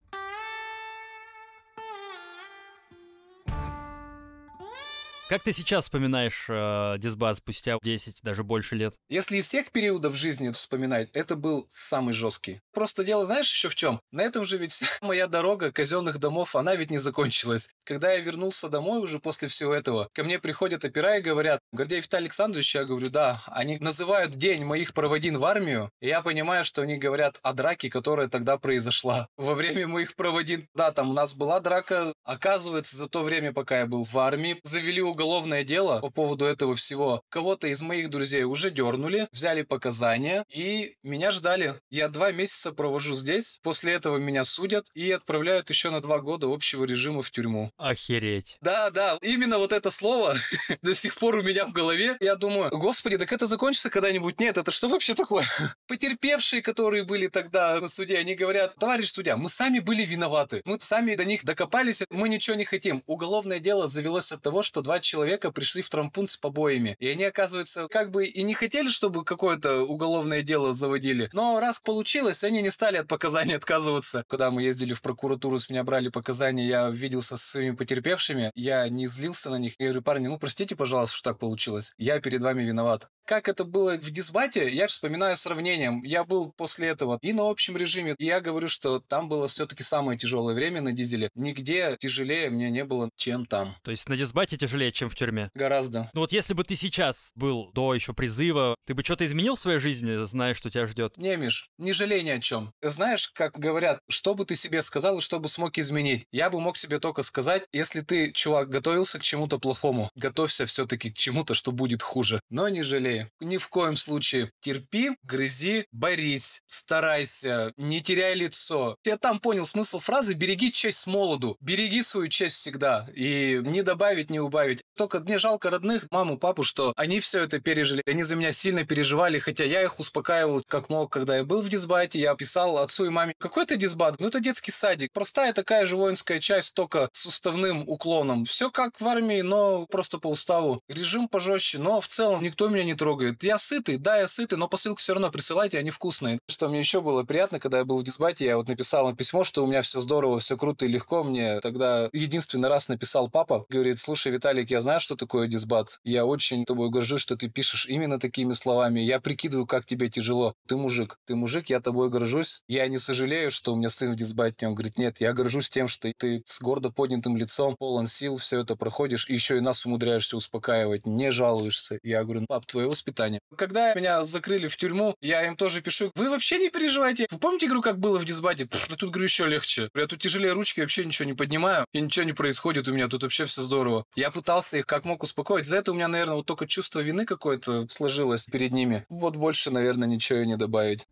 Как ты сейчас вспоминаешь э, дисбат спустя 10, даже больше лет? Если из всех периодов жизни вспоминать, это был самый жесткий. Просто дело, знаешь, еще в чем? На этом же ведь моя дорога казенных домов, она ведь не закончилась. Когда я вернулся домой уже после всего этого, ко мне приходят опера и говорят, Гордей Виталий Александрович, я говорю, да, они называют день моих проводин в армию, и я понимаю, что они говорят о драке, которая тогда произошла во время моих проводин. Да, там у нас была драка, оказывается, за то время, пока я был в армии, завели угол уголовное дело по поводу этого всего. Кого-то из моих друзей уже дернули, взяли показания и меня ждали. Я два месяца провожу здесь, после этого меня судят и отправляют еще на два года общего режима в тюрьму. Охереть. Да, да, именно вот это слово до сих пор у меня в голове. Я думаю, господи, так это закончится когда-нибудь? Нет, это что вообще такое? Потерпевшие, которые были тогда на суде, они говорят, товарищ судья, мы сами были виноваты, мы сами до них докопались, мы ничего не хотим. Уголовное дело завелось от того, что два человека человека пришли в трампун с побоями. И они, оказывается, как бы и не хотели, чтобы какое-то уголовное дело заводили. Но раз получилось, они не стали от показаний отказываться. Когда мы ездили в прокуратуру, с меня брали показания, я виделся со своими потерпевшими, я не злился на них. Я говорю, парни, ну простите, пожалуйста, что так получилось. Я перед вами виноват как это было в дисбате, я вспоминаю сравнением. Я был после этого и на общем режиме, и я говорю, что там было все-таки самое тяжелое время на дизеле. Нигде тяжелее мне не было, чем там. То есть на дисбате тяжелее, чем в тюрьме? Гораздо. Ну вот если бы ты сейчас был до еще призыва, ты бы что-то изменил в своей жизни, зная, что тебя ждет? Не, Миш, не жалей ни о чем. Знаешь, как говорят, что бы ты себе сказал и что бы смог изменить? Я бы мог себе только сказать, если ты, чувак, готовился к чему-то плохому, готовься все-таки к чему-то, что будет хуже. Но не жалей. Ни в коем случае. Терпи, грызи, борись, старайся, не теряй лицо. Я там понял смысл фразы «береги честь с молоду», «береги свою честь всегда» и не добавить, не убавить. Только мне жалко родных, маму, папу, что они все это пережили. Они за меня сильно переживали, хотя я их успокаивал как мог, когда я был в дисбате. Я писал отцу и маме, какой это дисбат? Ну это детский садик. Простая такая же воинская часть, только с уставным уклоном. Все как в армии, но просто по уставу. Режим пожестче, но в целом никто меня не трогает. Я сытый, да, я сытый, но посылки все равно присылайте, они вкусные. Что мне еще было приятно, когда я был в дисбате, я вот написал им письмо, что у меня все здорово, все круто и легко. Мне тогда единственный раз написал папа, говорит, слушай, Виталик, я я знаю, что такое дисбац. Я очень тобой горжусь, что ты пишешь именно такими словами. Я прикидываю, как тебе тяжело. Ты мужик. Ты мужик, я тобой горжусь. Я не сожалею, что у меня сын в дисбате. Он говорит, нет, я горжусь тем, что ты с гордо поднятым лицом, полон сил, все это проходишь, и еще и нас умудряешься успокаивать, не жалуешься. Я говорю, пап, твое воспитание. Когда меня закрыли в тюрьму, я им тоже пишу, вы вообще не переживайте. Вы помните, говорю, как было в дисбаде? Я тут, говорю, еще легче. Я тут тяжелее ручки, вообще ничего не поднимаю, и ничего не происходит у меня, тут вообще все здорово. Я пытался пытался их как мог успокоить. За это у меня, наверное, вот только чувство вины какое-то сложилось перед ними. Вот больше, наверное, ничего и не добавить.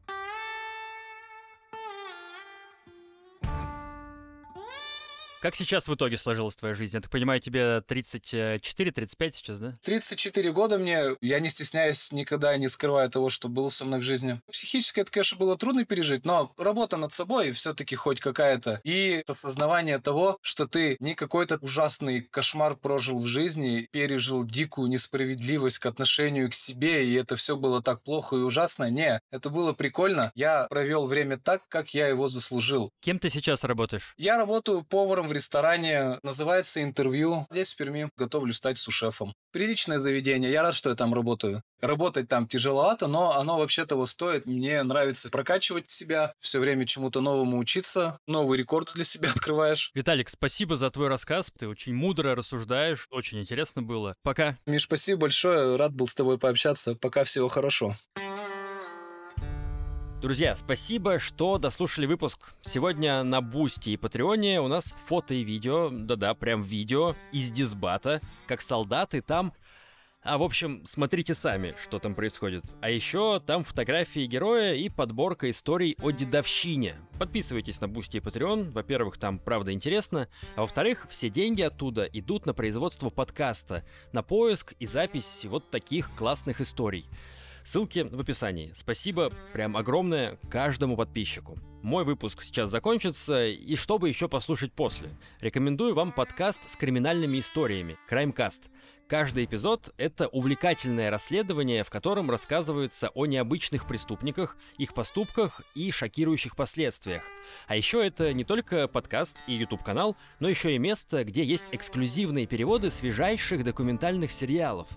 Как сейчас в итоге сложилась твоя жизнь? Я так понимаю, тебе 34-35 сейчас, да? 34 года мне. Я не стесняюсь, никогда не скрываю того, что было со мной в жизни. Психически это, конечно, было трудно пережить, но работа над собой все-таки хоть какая-то. И осознавание того, что ты не какой-то ужасный кошмар прожил в жизни, пережил дикую несправедливость к отношению к себе, и это все было так плохо и ужасно. Не, это было прикольно. Я провел время так, как я его заслужил. Кем ты сейчас работаешь? Я работаю поваром в ресторане. Называется «Интервью». Здесь, в Перми, готовлю стать сушефом. Приличное заведение. Я рад, что я там работаю. Работать там тяжеловато, но оно вообще того стоит. Мне нравится прокачивать себя, все время чему-то новому учиться. Новый рекорд для себя открываешь. Виталик, спасибо за твой рассказ. Ты очень мудро рассуждаешь. Очень интересно было. Пока. Миш, спасибо большое. Рад был с тобой пообщаться. Пока. Всего хорошего. Друзья, спасибо, что дослушали выпуск. Сегодня на Бусти и Патреоне у нас фото и видео, да-да, прям видео из дисбата, как солдаты там а в общем, смотрите сами, что там происходит. А еще там фотографии героя и подборка историй о дедовщине. Подписывайтесь на Бусти и Патреон, Во-первых, там правда интересно. А во-вторых, все деньги оттуда идут на производство подкаста, на поиск и запись вот таких классных историй. Ссылки в описании. Спасибо прям огромное каждому подписчику. Мой выпуск сейчас закончится, и чтобы еще послушать после, рекомендую вам подкаст с криминальными историями «Краймкаст». Каждый эпизод — это увлекательное расследование, в котором рассказывается о необычных преступниках, их поступках и шокирующих последствиях. А еще это не только подкаст и YouTube-канал, но еще и место, где есть эксклюзивные переводы свежайших документальных сериалов.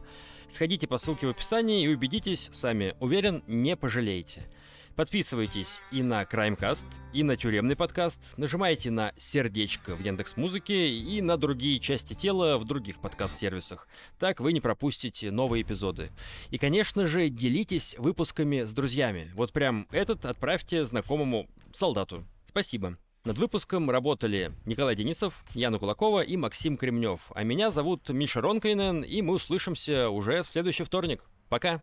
Сходите по ссылке в описании и убедитесь сами. Уверен, не пожалеете. Подписывайтесь и на Краймкаст, и на Тюремный подкаст, нажимайте на сердечко в Яндекс Музыке и на другие части тела в других подкаст-сервисах. Так вы не пропустите новые эпизоды. И, конечно же, делитесь выпусками с друзьями. Вот прям этот отправьте знакомому солдату. Спасибо. Над выпуском работали Николай Денисов, Яна Кулакова и Максим Кремнев. А меня зовут Миша Ронкайнен, и мы услышимся уже в следующий вторник. Пока!